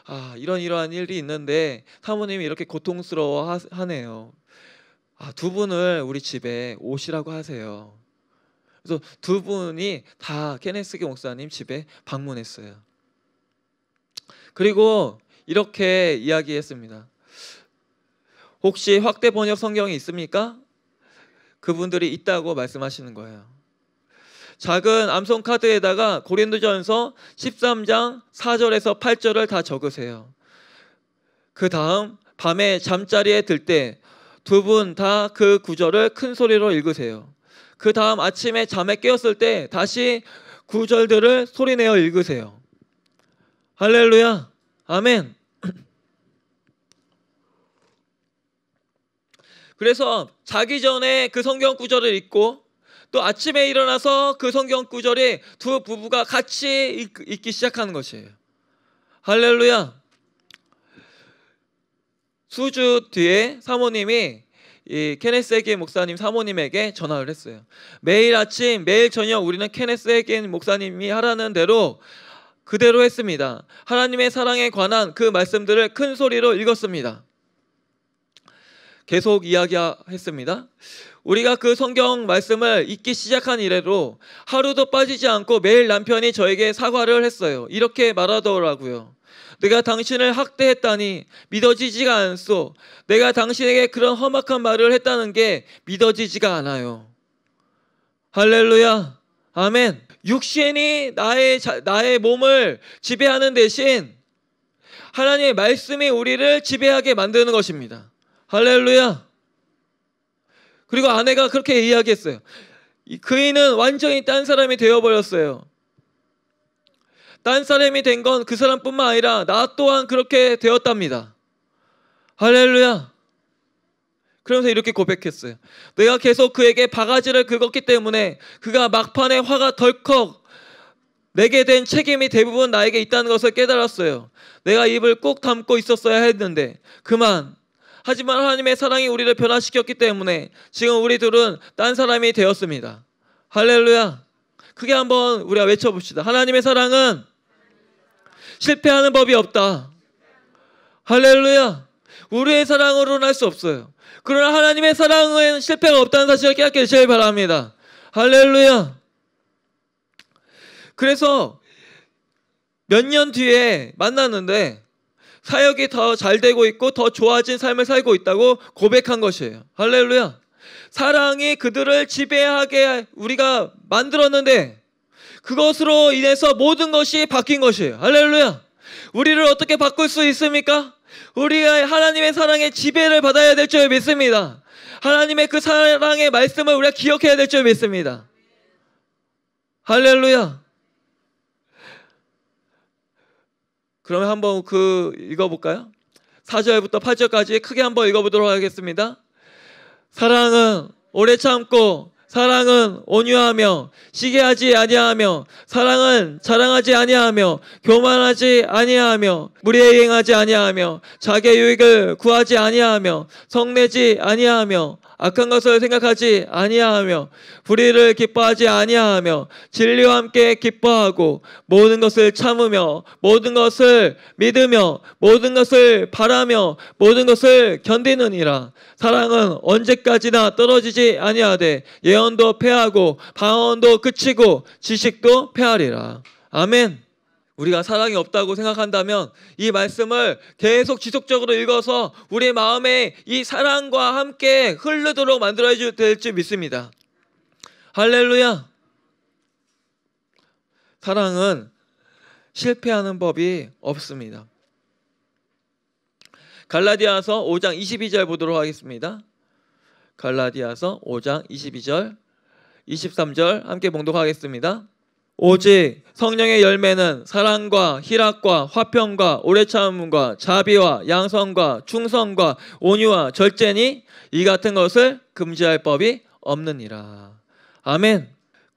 아 이런 이러한 일이 있는데 사모님이 이렇게 고통스러워 하네요. 아, 두 분을 우리 집에 오시라고 하세요. 그래서 두 분이 다 케네스게 목사님 집에 방문했어요. 그리고 이렇게 이야기했습니다. 혹시 확대 번역 성경이 있습니까? 그분들이 있다고 말씀하시는 거예요. 작은 암송 카드에다가 고린도전서 13장 4절에서 8절을 다 적으세요. 그 다음 밤에 잠자리에 들 때 두 분 다 그 구절을 큰 소리로 읽으세요. 그 다음 아침에 잠에 깨었을 때 다시 구절들을 소리내어 읽으세요. 할렐루야. 아멘. 그래서 자기 전에 그 성경 구절을 읽고 또 아침에 일어나서 그 성경 구절이 두 부부가 같이 읽, 기 시작하는 것이에요. 할렐루야. 수주 뒤에 사모님이 이 케네스에게 목사님 사모님에게 전화를 했어요. 매일 아침, 매일 저녁 우리는 케네스에게 목사님이 하라는 대로 그대로 했습니다. 하나님의 사랑에 관한 그 말씀들을 큰 소리로 읽었습니다. 계속 이야기했습니다. 우리가 그 성경 말씀을 읽기 시작한 이래로 하루도 빠지지 않고 매일 남편이 저에게 사과를 했어요. 이렇게 말하더라고요. 내가 당신을 학대했다니 믿어지지가 않소. 내가 당신에게 그런 험악한 말을 했다는 게 믿어지지가 않아요. 할렐루야. 아멘. 육신이 나의 자, 나의 몸을 지배하는 대신 하나님의 말씀이 우리를 지배하게 만드는 것입니다. 할렐루야. 그리고 아내가 그렇게 이야기했어요. 그이는 완전히 딴 사람이 되어버렸어요. 딴 사람이 된 건 그 사람뿐만 아니라 나 또한 그렇게 되었답니다. 할렐루야. 그러면서 이렇게 고백했어요. 내가 계속 그에게 바가지를 긁었기 때문에 그가 막판에 화가 덜컥 내게 된 책임이 대부분 나에게 있다는 것을 깨달았어요. 내가 입을 꼭 담고 있었어야 했는데 그만 하지만 하나님의 사랑이 우리를 변화시켰기 때문에 지금 우리들은 딴 사람이 되었습니다. 할렐루야. 크게 한번 우리가 외쳐봅시다. 하나님의 사랑은 실패하는 법이 없다. 할렐루야. 우리의 사랑으로는 할 수 없어요. 그러나 하나님의 사랑은 실패가 없다는 사실을 깨닫게 되시길 바랍니다. 할렐루야. 그래서 몇 년 뒤에 만났는데 사역이 더 잘 되고 있고 더 좋아진 삶을 살고 있다고 고백한 것이에요. 할렐루야. 사랑이 그들을 지배하게 우리가 만들었는데 그것으로 인해서 모든 것이 바뀐 것이에요. 할렐루야. 우리를 어떻게 바꿀 수 있습니까? 우리가 하나님의 사랑의 지배를 받아야 될 줄 믿습니다. 하나님의 그 사랑의 말씀을 우리가 기억해야 될 줄 믿습니다. 할렐루야. 그러면 한번 그 읽어볼까요? 4절부터 8절까지 크게 한번 읽어보도록 하겠습니다. 사랑은 오래 참고 사랑은 온유하며 시기하지 아니하며 사랑은 자랑하지 아니하며 교만하지 아니하며 무리에 행하지 아니하며 자기 유익을 구하지 아니하며 성내지 아니하며 악한 것을 생각하지 아니하며 불의를 기뻐하지 아니하며 진리와 함께 기뻐하고 모든 것을 참으며 모든 것을 믿으며 모든 것을 바라며 모든 것을 견디느니라 사랑은 언제까지나 떨어지지 아니하되 예언도 패하고 방언도 그치고 지식도 패하리라 아멘 우리가 사랑이 없다고 생각한다면 이 말씀을 계속 지속적으로 읽어서 우리 마음에 이 사랑과 함께 흐르도록 만들어야 될지 믿습니다. 할렐루야! 사랑은 실패하는 법이 없습니다. 갈라디아서 5장 22절 보도록 하겠습니다. 갈라디아서 5장 22절, 23절 함께 봉독하겠습니다. 오직 성령의 열매는 사랑과 희락과 화평과 오래 참음과 자비와 양성과 충성과 온유와 절제니 이 같은 것을 금지할 법이 없느니라. 아멘.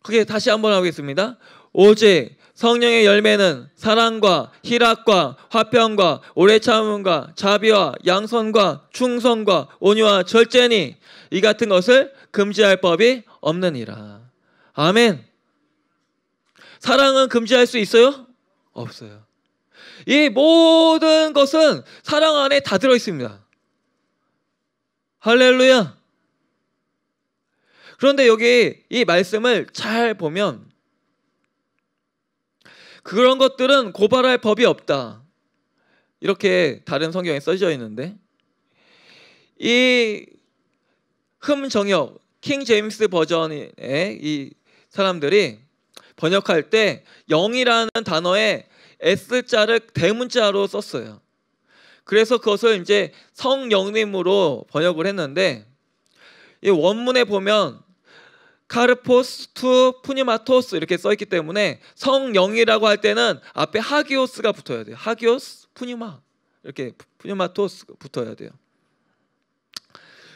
크게 다시 한번 하겠습니다. 오직 성령의 열매는 사랑과 희락과 화평과 오래 참음과 자비와 양성과 충성과 온유와 절제니 이 같은 것을 금지할 법이 없느니라. 아멘. 사랑은 금지할 수 있어요? 없어요. 이 모든 것은 사랑 안에 다 들어 있습니다. 할렐루야. 그런데 여기 이 말씀을 잘 보면 그런 것들은 고발할 법이 없다. 이렇게 다른 성경에 써져 있는데 이 흠정역 킹 제임스 버전의 이 사람들이 번역할 때 영이라는 단어에 S자를 대문자로 썼어요. 그래서 그것을 이제 성영님으로 번역을 했는데 이 원문에 보면 카르포스 투 푸니마토스 이렇게 써 있기 때문에 성영이라고할 때는 앞에 하기오스가 붙어야 돼요. 하기오스 푸니마 이렇게 푸니마토스 가 붙어야 돼요.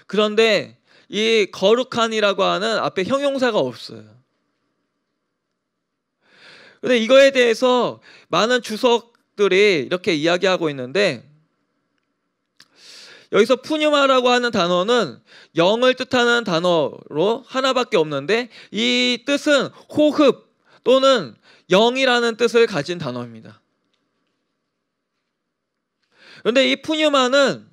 그런데 이 거룩한이라고 하는 앞에 형용사가 없어요. 근데 이거에 대해서 많은 주석들이 이렇게 이야기하고 있는데 여기서 푸뉴마라고 하는 단어는 영을 뜻하는 단어로 하나밖에 없는데 이 뜻은 호흡 또는 영이라는 뜻을 가진 단어입니다. 그런데 이 푸뉴마는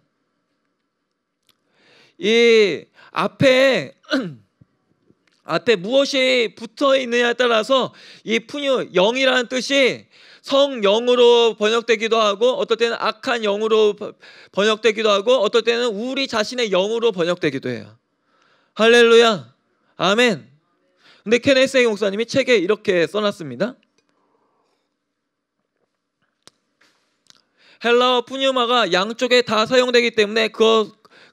이 앞에 (clears throat) 앞에 무엇이 붙어 있느냐에 따라서 이 푸뉴 영이라는 뜻이 성영으로 번역되기도 하고 어떨 때는 악한 영으로 번역되기도 하고 어떨 때는 우리 자신의 영으로 번역되기도 해요. 할렐루야. 아멘. 근데 케네스의 목사님이 책에 이렇게 써놨습니다. 헬라어 푸뉴마가 양쪽에 다 사용되기 때문에 그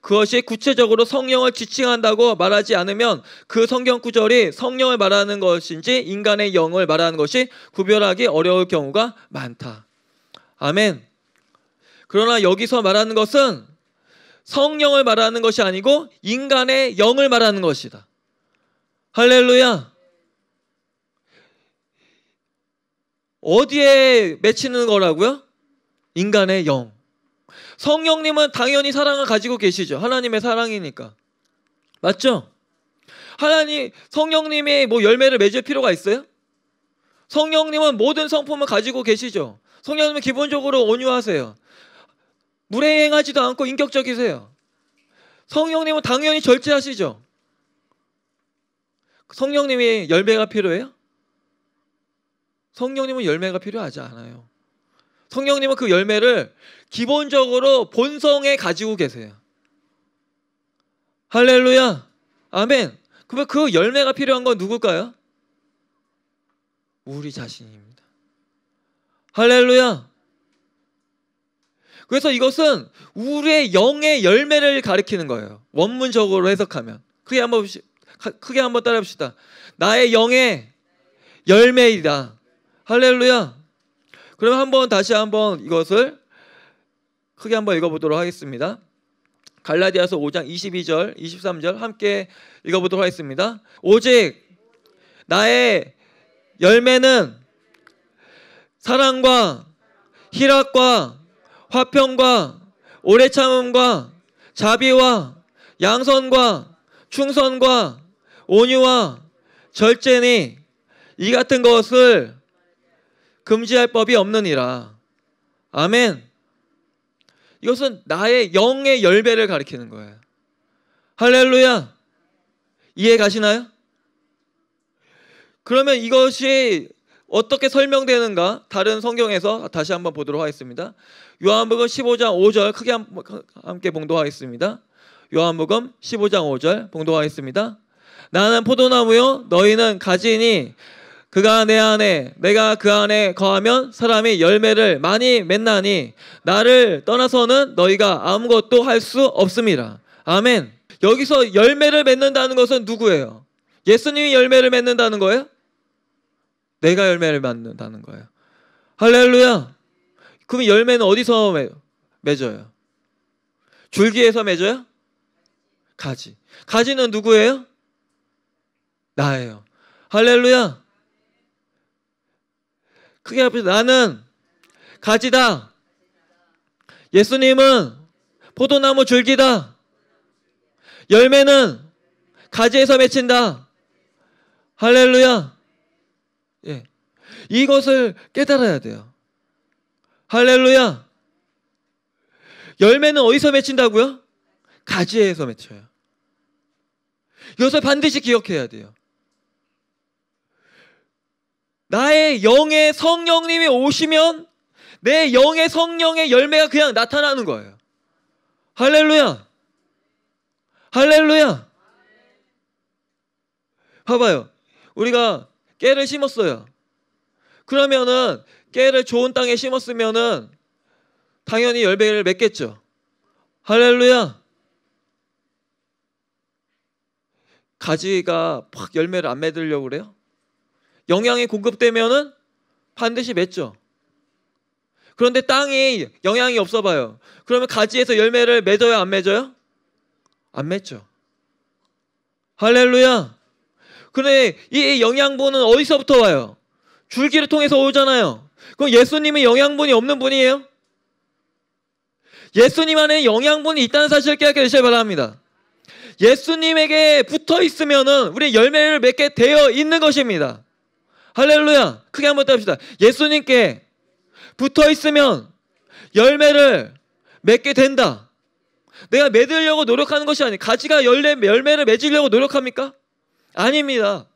그것이 구체적으로 성령을 지칭한다고 말하지 않으면 그 성경 구절이 성령을 말하는 것인지 인간의 영을 말하는 것이 구별하기 어려울 경우가 많다. 아멘. 그러나 여기서 말하는 것은 성령을 말하는 것이 아니고 인간의 영을 말하는 것이다. 할렐루야. 어디에 맺히는 거라고요? 인간의 영. 성령님은 당연히 사랑을 가지고 계시죠. 하나님의 사랑이니까. 맞죠? 하나님 성령님이 뭐 열매를 맺을 필요가 있어요? 성령님은 모든 성품을 가지고 계시죠. 성령님은 기본적으로 온유하세요. 무례행하지도 않고 인격적이세요. 성령님은 당연히 절제하시죠. 성령님이 열매가 필요해요? 성령님은 열매가 필요하지 않아요. 성령님은 그 열매를 기본적으로 본성에 가지고 계세요. 할렐루야. 아멘. 그러면 그 열매가 필요한 건 누굴까요? 우리 자신입니다. 할렐루야. 그래서 이것은 우리의 영의 열매를 가리키는 거예요. 원문적으로 해석하면. 크게 한번 크게 한번 따라봅시다 나의 영의 열매이다. 할렐루야. 그러면 한번 다시 한번 이것을 크게 한번 읽어보도록 하겠습니다. 갈라디아서 5장 22절, 23절 함께 읽어보도록 하겠습니다. 오직 나의 열매는 사랑과 희락과 화평과 오래 참음과 자비와 양선과 충선과 온유와 절제니 이 같은 것을 금지할 법이 없느니라. 아멘. 이것은 나의 영의 열배를 가리키는 거예요. 할렐루야. 이해 가시나요? 그러면 이것이 어떻게 설명되는가? 다른 성경에서 다시 한번 보도록 하겠습니다. 요한복음 15장 5절 크게 함께 봉도하겠습니다. 요한복음 15장 5절 봉도하겠습니다. 나는 포도나무요 너희는 가지니 그가 내 안에 내가 그 안에 거하면 사람이 열매를 많이 맺나니 나를 떠나서는 너희가 아무것도 할 수 없습니다. 아멘. 여기서 열매를 맺는다는 것은 누구예요? 예수님이 열매를 맺는다는 거예요? 내가 열매를 맺는다는 거예요. 할렐루야. 그럼 열매는 어디서 맺어요? 줄기에서 맺어요? 가지. 가지는 누구예요? 나예요. 할렐루야. 크게 앞에 나는 가지다. 예수님은 포도나무 줄기다. 열매는 가지에서 맺힌다. 할렐루야. 예. 이것을 깨달아야 돼요. 할렐루야. 열매는 어디서 맺힌다고요? 가지에서 맺혀요. 이것을 반드시 기억해야 돼요. 나의 영의 성령님이 오시면 내 영의 성령의 열매가 그냥 나타나는 거예요. 할렐루야. 할렐루야. 봐봐요. 우리가 깨를 심었어요. 그러면은 깨를 좋은 땅에 심었으면은 당연히 열매를 맺겠죠. 할렐루야. 가지가 팍 열매를 안 맺으려고 그래요? 영양이 공급되면은 반드시 맺죠. 그런데 땅이 영양이 없어 봐요. 그러면 가지에서 열매를 맺어요, 안 맺어요? 안 맺죠. 할렐루야. 그런데 이 영양분은 어디서부터 와요? 줄기를 통해서 오잖아요. 그럼 예수님은 영양분이 없는 분이에요? 예수님 안에 영양분이 있다는 사실을 깨닫게 되시길 바랍니다. 예수님에게 붙어 있으면은 우리 열매를 맺게 되어 있는 것입니다. 할렐루야! 크게 한번 따봅시다. 예수님께 붙어 있으면 열매를 맺게 된다. 내가 맺으려고 노력하는 것이 아니 가지가 열매, 열매를 맺으려고 노력합니까? 아닙니다.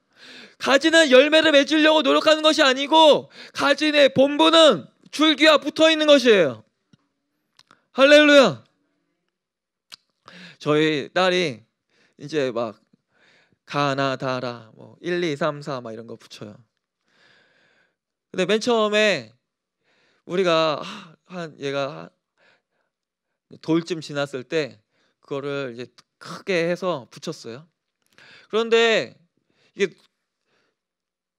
가지는 열매를 맺으려고 노력하는 것이 아니고 가지의 본분은 줄기와 붙어 있는 것이에요. 할렐루야. 저희 딸이 이제 막 가나다라 뭐 1, 2, 3, 4 막 이런 거 붙여요. 근데 맨 처음에 우리가 한 얘가 돌쯤 지났을 때 그거를 이제 크게 해서 붙였어요. 그런데 이게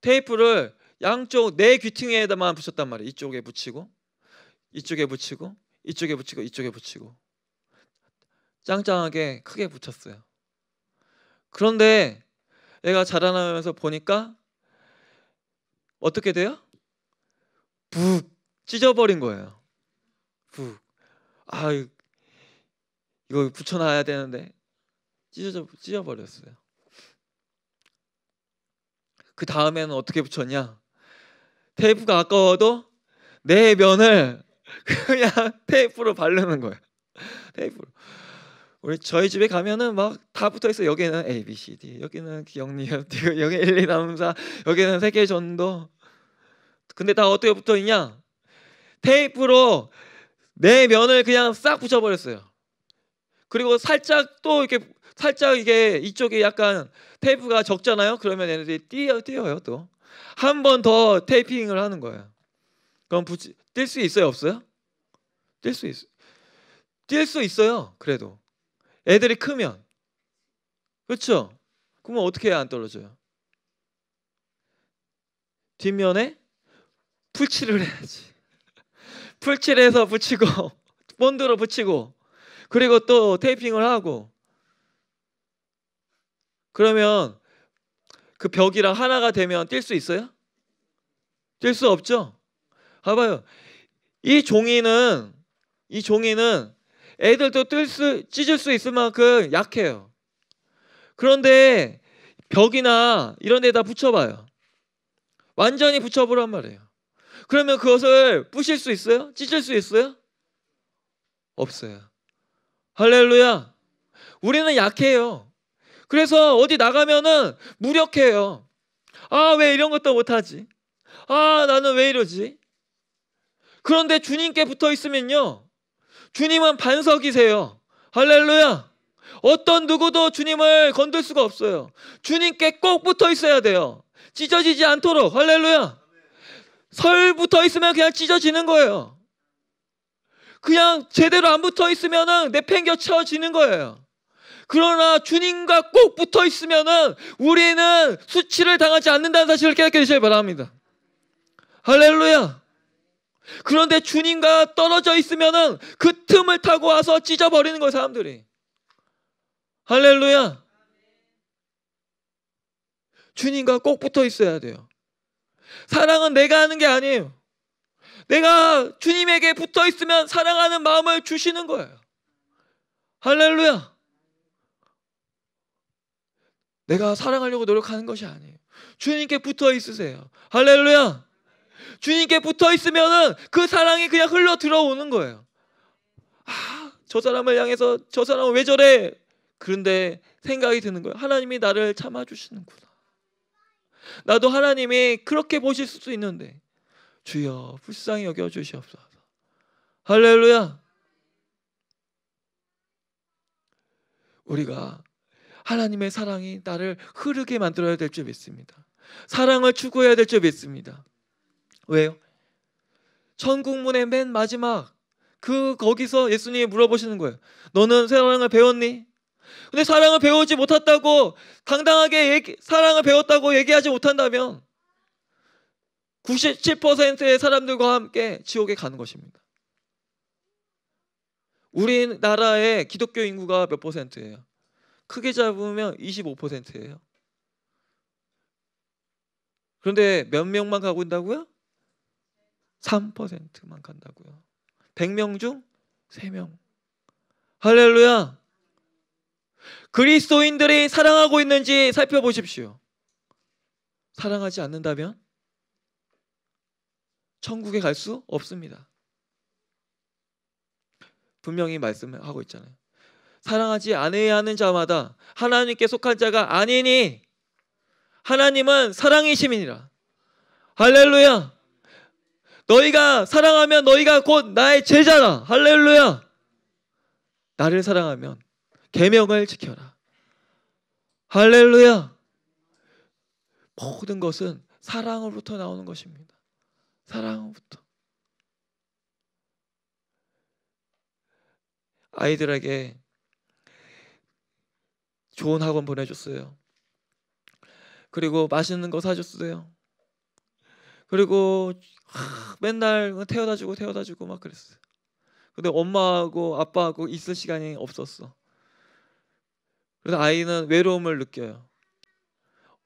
테이프를 양쪽 네 귀퉁이에다만 붙였단 말이에요. 이쪽에 붙이고 이쪽에 붙이고 이쪽에 붙이고 이쪽에 붙이고 짱짱하게 크게 붙였어요. 그런데 얘가 자라나면서 보니까 어떻게 돼요? 북 찢어버린 거예요. 북. 아 이거 붙여놔야 되는데 찢어져 찢어버렸어요. 그 다음에는 어떻게 붙였냐? 테이프가 아까워도 내 면을 (laughs) 그냥 테이프로 바르는 거예요. 테이프로. 우리 저희 집에 가면은 막 다 붙어 있어. 여기는 A B C D, 여기는 영리협, 여기 1, 2, 3, 4, 여기는 세계 전도. 근데 다 어떻게 붙어 있냐? 테이프로 내 면을 그냥 싹 붙여버렸어요. 그리고 살짝 또 이렇게 살짝 이게 이쪽에 약간 테이프가 적잖아요. 그러면 얘네들이 뛰어 뛰어요 또. 한 번 더 테이핑을 하는 거예요. 그럼 붙이 뛸수 있어요 없어요? 뛸 수 있어. 뛸수 있어요. 그래도 애들이 크면 그렇죠. 그러면 어떻게 해야 안 떨어져요? 뒷면에 풀칠을 해야지. 풀칠해서 붙이고 (laughs) 본드로 붙이고 그리고 또 테이핑을 하고 그러면 그 벽이랑 하나가 되면 뛸 수 있어요? 뛸 수 없죠. 봐봐요. 이 종이는 이 종이는 애들도 뜰 수, 찢을 수 있을 만큼 약해요. 그런데 벽이나 이런 데다 붙여봐요. 완전히 붙여보란 말이에요. 그러면 그것을 부실 수 있어요? 찢을 수 있어요? 없어요. 할렐루야. 우리는 약해요. 그래서 어디 나가면은 무력해요. 아, 왜 이런 것도 못하지? 아, 나는 왜 이러지? 그런데 주님께 붙어 있으면요. 주님은 반석이세요. 할렐루야. 어떤 누구도 주님을 건들 수가 없어요. 주님께 꼭 붙어 있어야 돼요. 찢어지지 않도록. 할렐루야. 설 붙어 있으면 그냥 찢어지는 거예요. 그냥 제대로 안 붙어 있으면은 내팽겨 쳐지는 거예요. 그러나 주님과 꼭 붙어 있으면은 우리는 수치를 당하지 않는다는 사실을 깨닫게 되시길 바랍니다. 할렐루야. 그런데 주님과 떨어져 있으면은 그 틈을 타고 와서 찢어버리는 거예요, 사람들이. 할렐루야. 주님과 꼭 붙어 있어야 돼요. 사랑은 내가 하는 게 아니에요. 내가 주님에게 붙어 있으면 사랑하는 마음을 주시는 거예요. 할렐루야. 내가 사랑하려고 노력하는 것이 아니에요. 주님께 붙어 있으세요. 할렐루야. 주님께 붙어 있으면은 그 사랑이 그냥 흘러 들어오는 거예요. 아, 저 사람을 향해서 저 사람은 왜 저래? 그런데 생각이 드는 거예요. 하나님이 나를 참아 주시는구나. 나도 하나님이 그렇게 보실 수도 있는데 주여 불쌍히 여겨 주시옵소서. 할렐루야. 우리가 하나님의 사랑이 나를 흐르게 만들어야 될 줄 믿습니다. 사랑을 추구해야 될 줄 믿습니다. 왜요? 천국문의 맨 마지막 그 거기서 예수님이 물어보시는 거예요. 너는 사랑을 배웠니? 근데 사랑을 배우지 못했다고 당당하게 얘기, 사랑을 배웠다고 얘기하지 못한다면 97%의 사람들과 함께 지옥에 가는 것입니다. 우리나라의 기독교 인구가 몇 퍼센트예요? 크게 잡으면 25%예요. 그런데 몇 명만 가고 있다고요? 3%만 간다고요. 100명 중 3명. 할렐루야. 그리스도인들이 사랑하고 있는지 살펴보십시오. 사랑하지 않는다면 천국에 갈 수 없습니다. 분명히 말씀하고 있잖아요. 사랑하지 않아야 하는 자마다 하나님께 속한 자가 아니니 하나님은 사랑이심이니라. 할렐루야. 너희가 사랑하면 너희가 곧 나의 제자라. 할렐루야. 나를 사랑하면 계명을 지켜라. 할렐루야. 모든 것은 사랑으로부터 나오는 것입니다. 사랑으로부터. 아이들에게 좋은 학원 보내줬어요. 그리고 맛있는 거 사줬어요. 그리고 하, 맨날 태워다 주고 태워다 주고 막 그랬어요. 근데 엄마하고 아빠하고 있을 시간이 없었어. 그래서 아이는 외로움을 느껴요.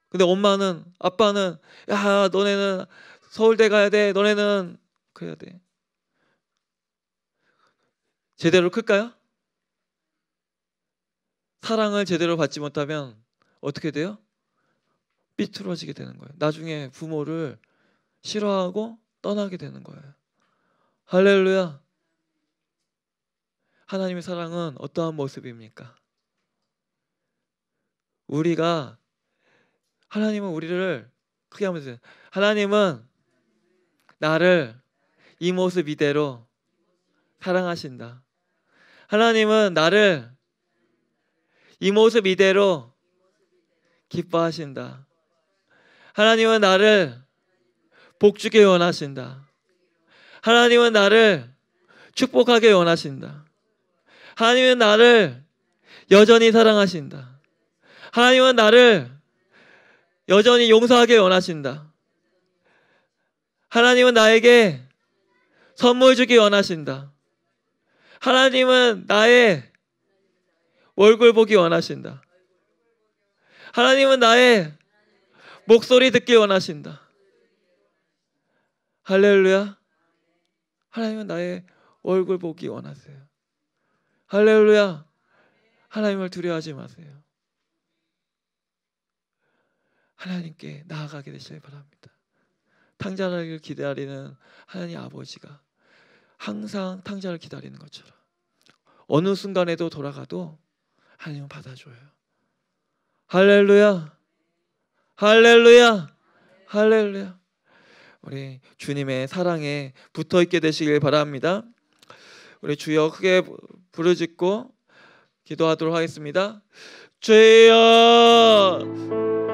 근데 엄마는 아빠는 야 너네는 서울대 가야 돼. 너네는 그래야 돼. 제대로 클까요? 사랑을 제대로 받지 못하면 어떻게 돼요? 삐뚤어지게 되는 거예요. 나중에 부모를 싫어하고 떠나게 되는 거예요. 할렐루야. 하나님의 사랑은 어떠한 모습입니까? 우리가 하나님은 우리를 크게 하면서 하나님은 나를 이 모습 이대로 사랑하신다. 하나님은 나를 이 모습 이대로 기뻐하신다. 하나님은 나를 복주게 원하신다. 하나님은 나를 축복하게 원하신다. 하나님은 나를 여전히 사랑하신다. 하나님은 나를 여전히 용서하게 원하신다. 하나님은 나에게 선물 주기 원하신다. 하나님은 나의 얼굴 보기 원하신다. 하나님은 나의 목소리 듣기 원하신다. 할렐루야. 하나님은 나의 얼굴 보기 원하세요. 할렐루야. 하나님을 두려워하지 마세요. 하나님께 나아가게 되시길 바랍니다. 탕자를 기다리는 하나님 아버지가 항상 탕자를 기다리는 것처럼 어느 순간에도 돌아가도 하나님은 받아줘요. 할렐루야! 할렐루야! 할렐루야! 우리 주님의 사랑에 붙어 있게 되시길 바랍니다. 우리 주여 크게 부르짖고 기도하도록 하겠습니다. 주여!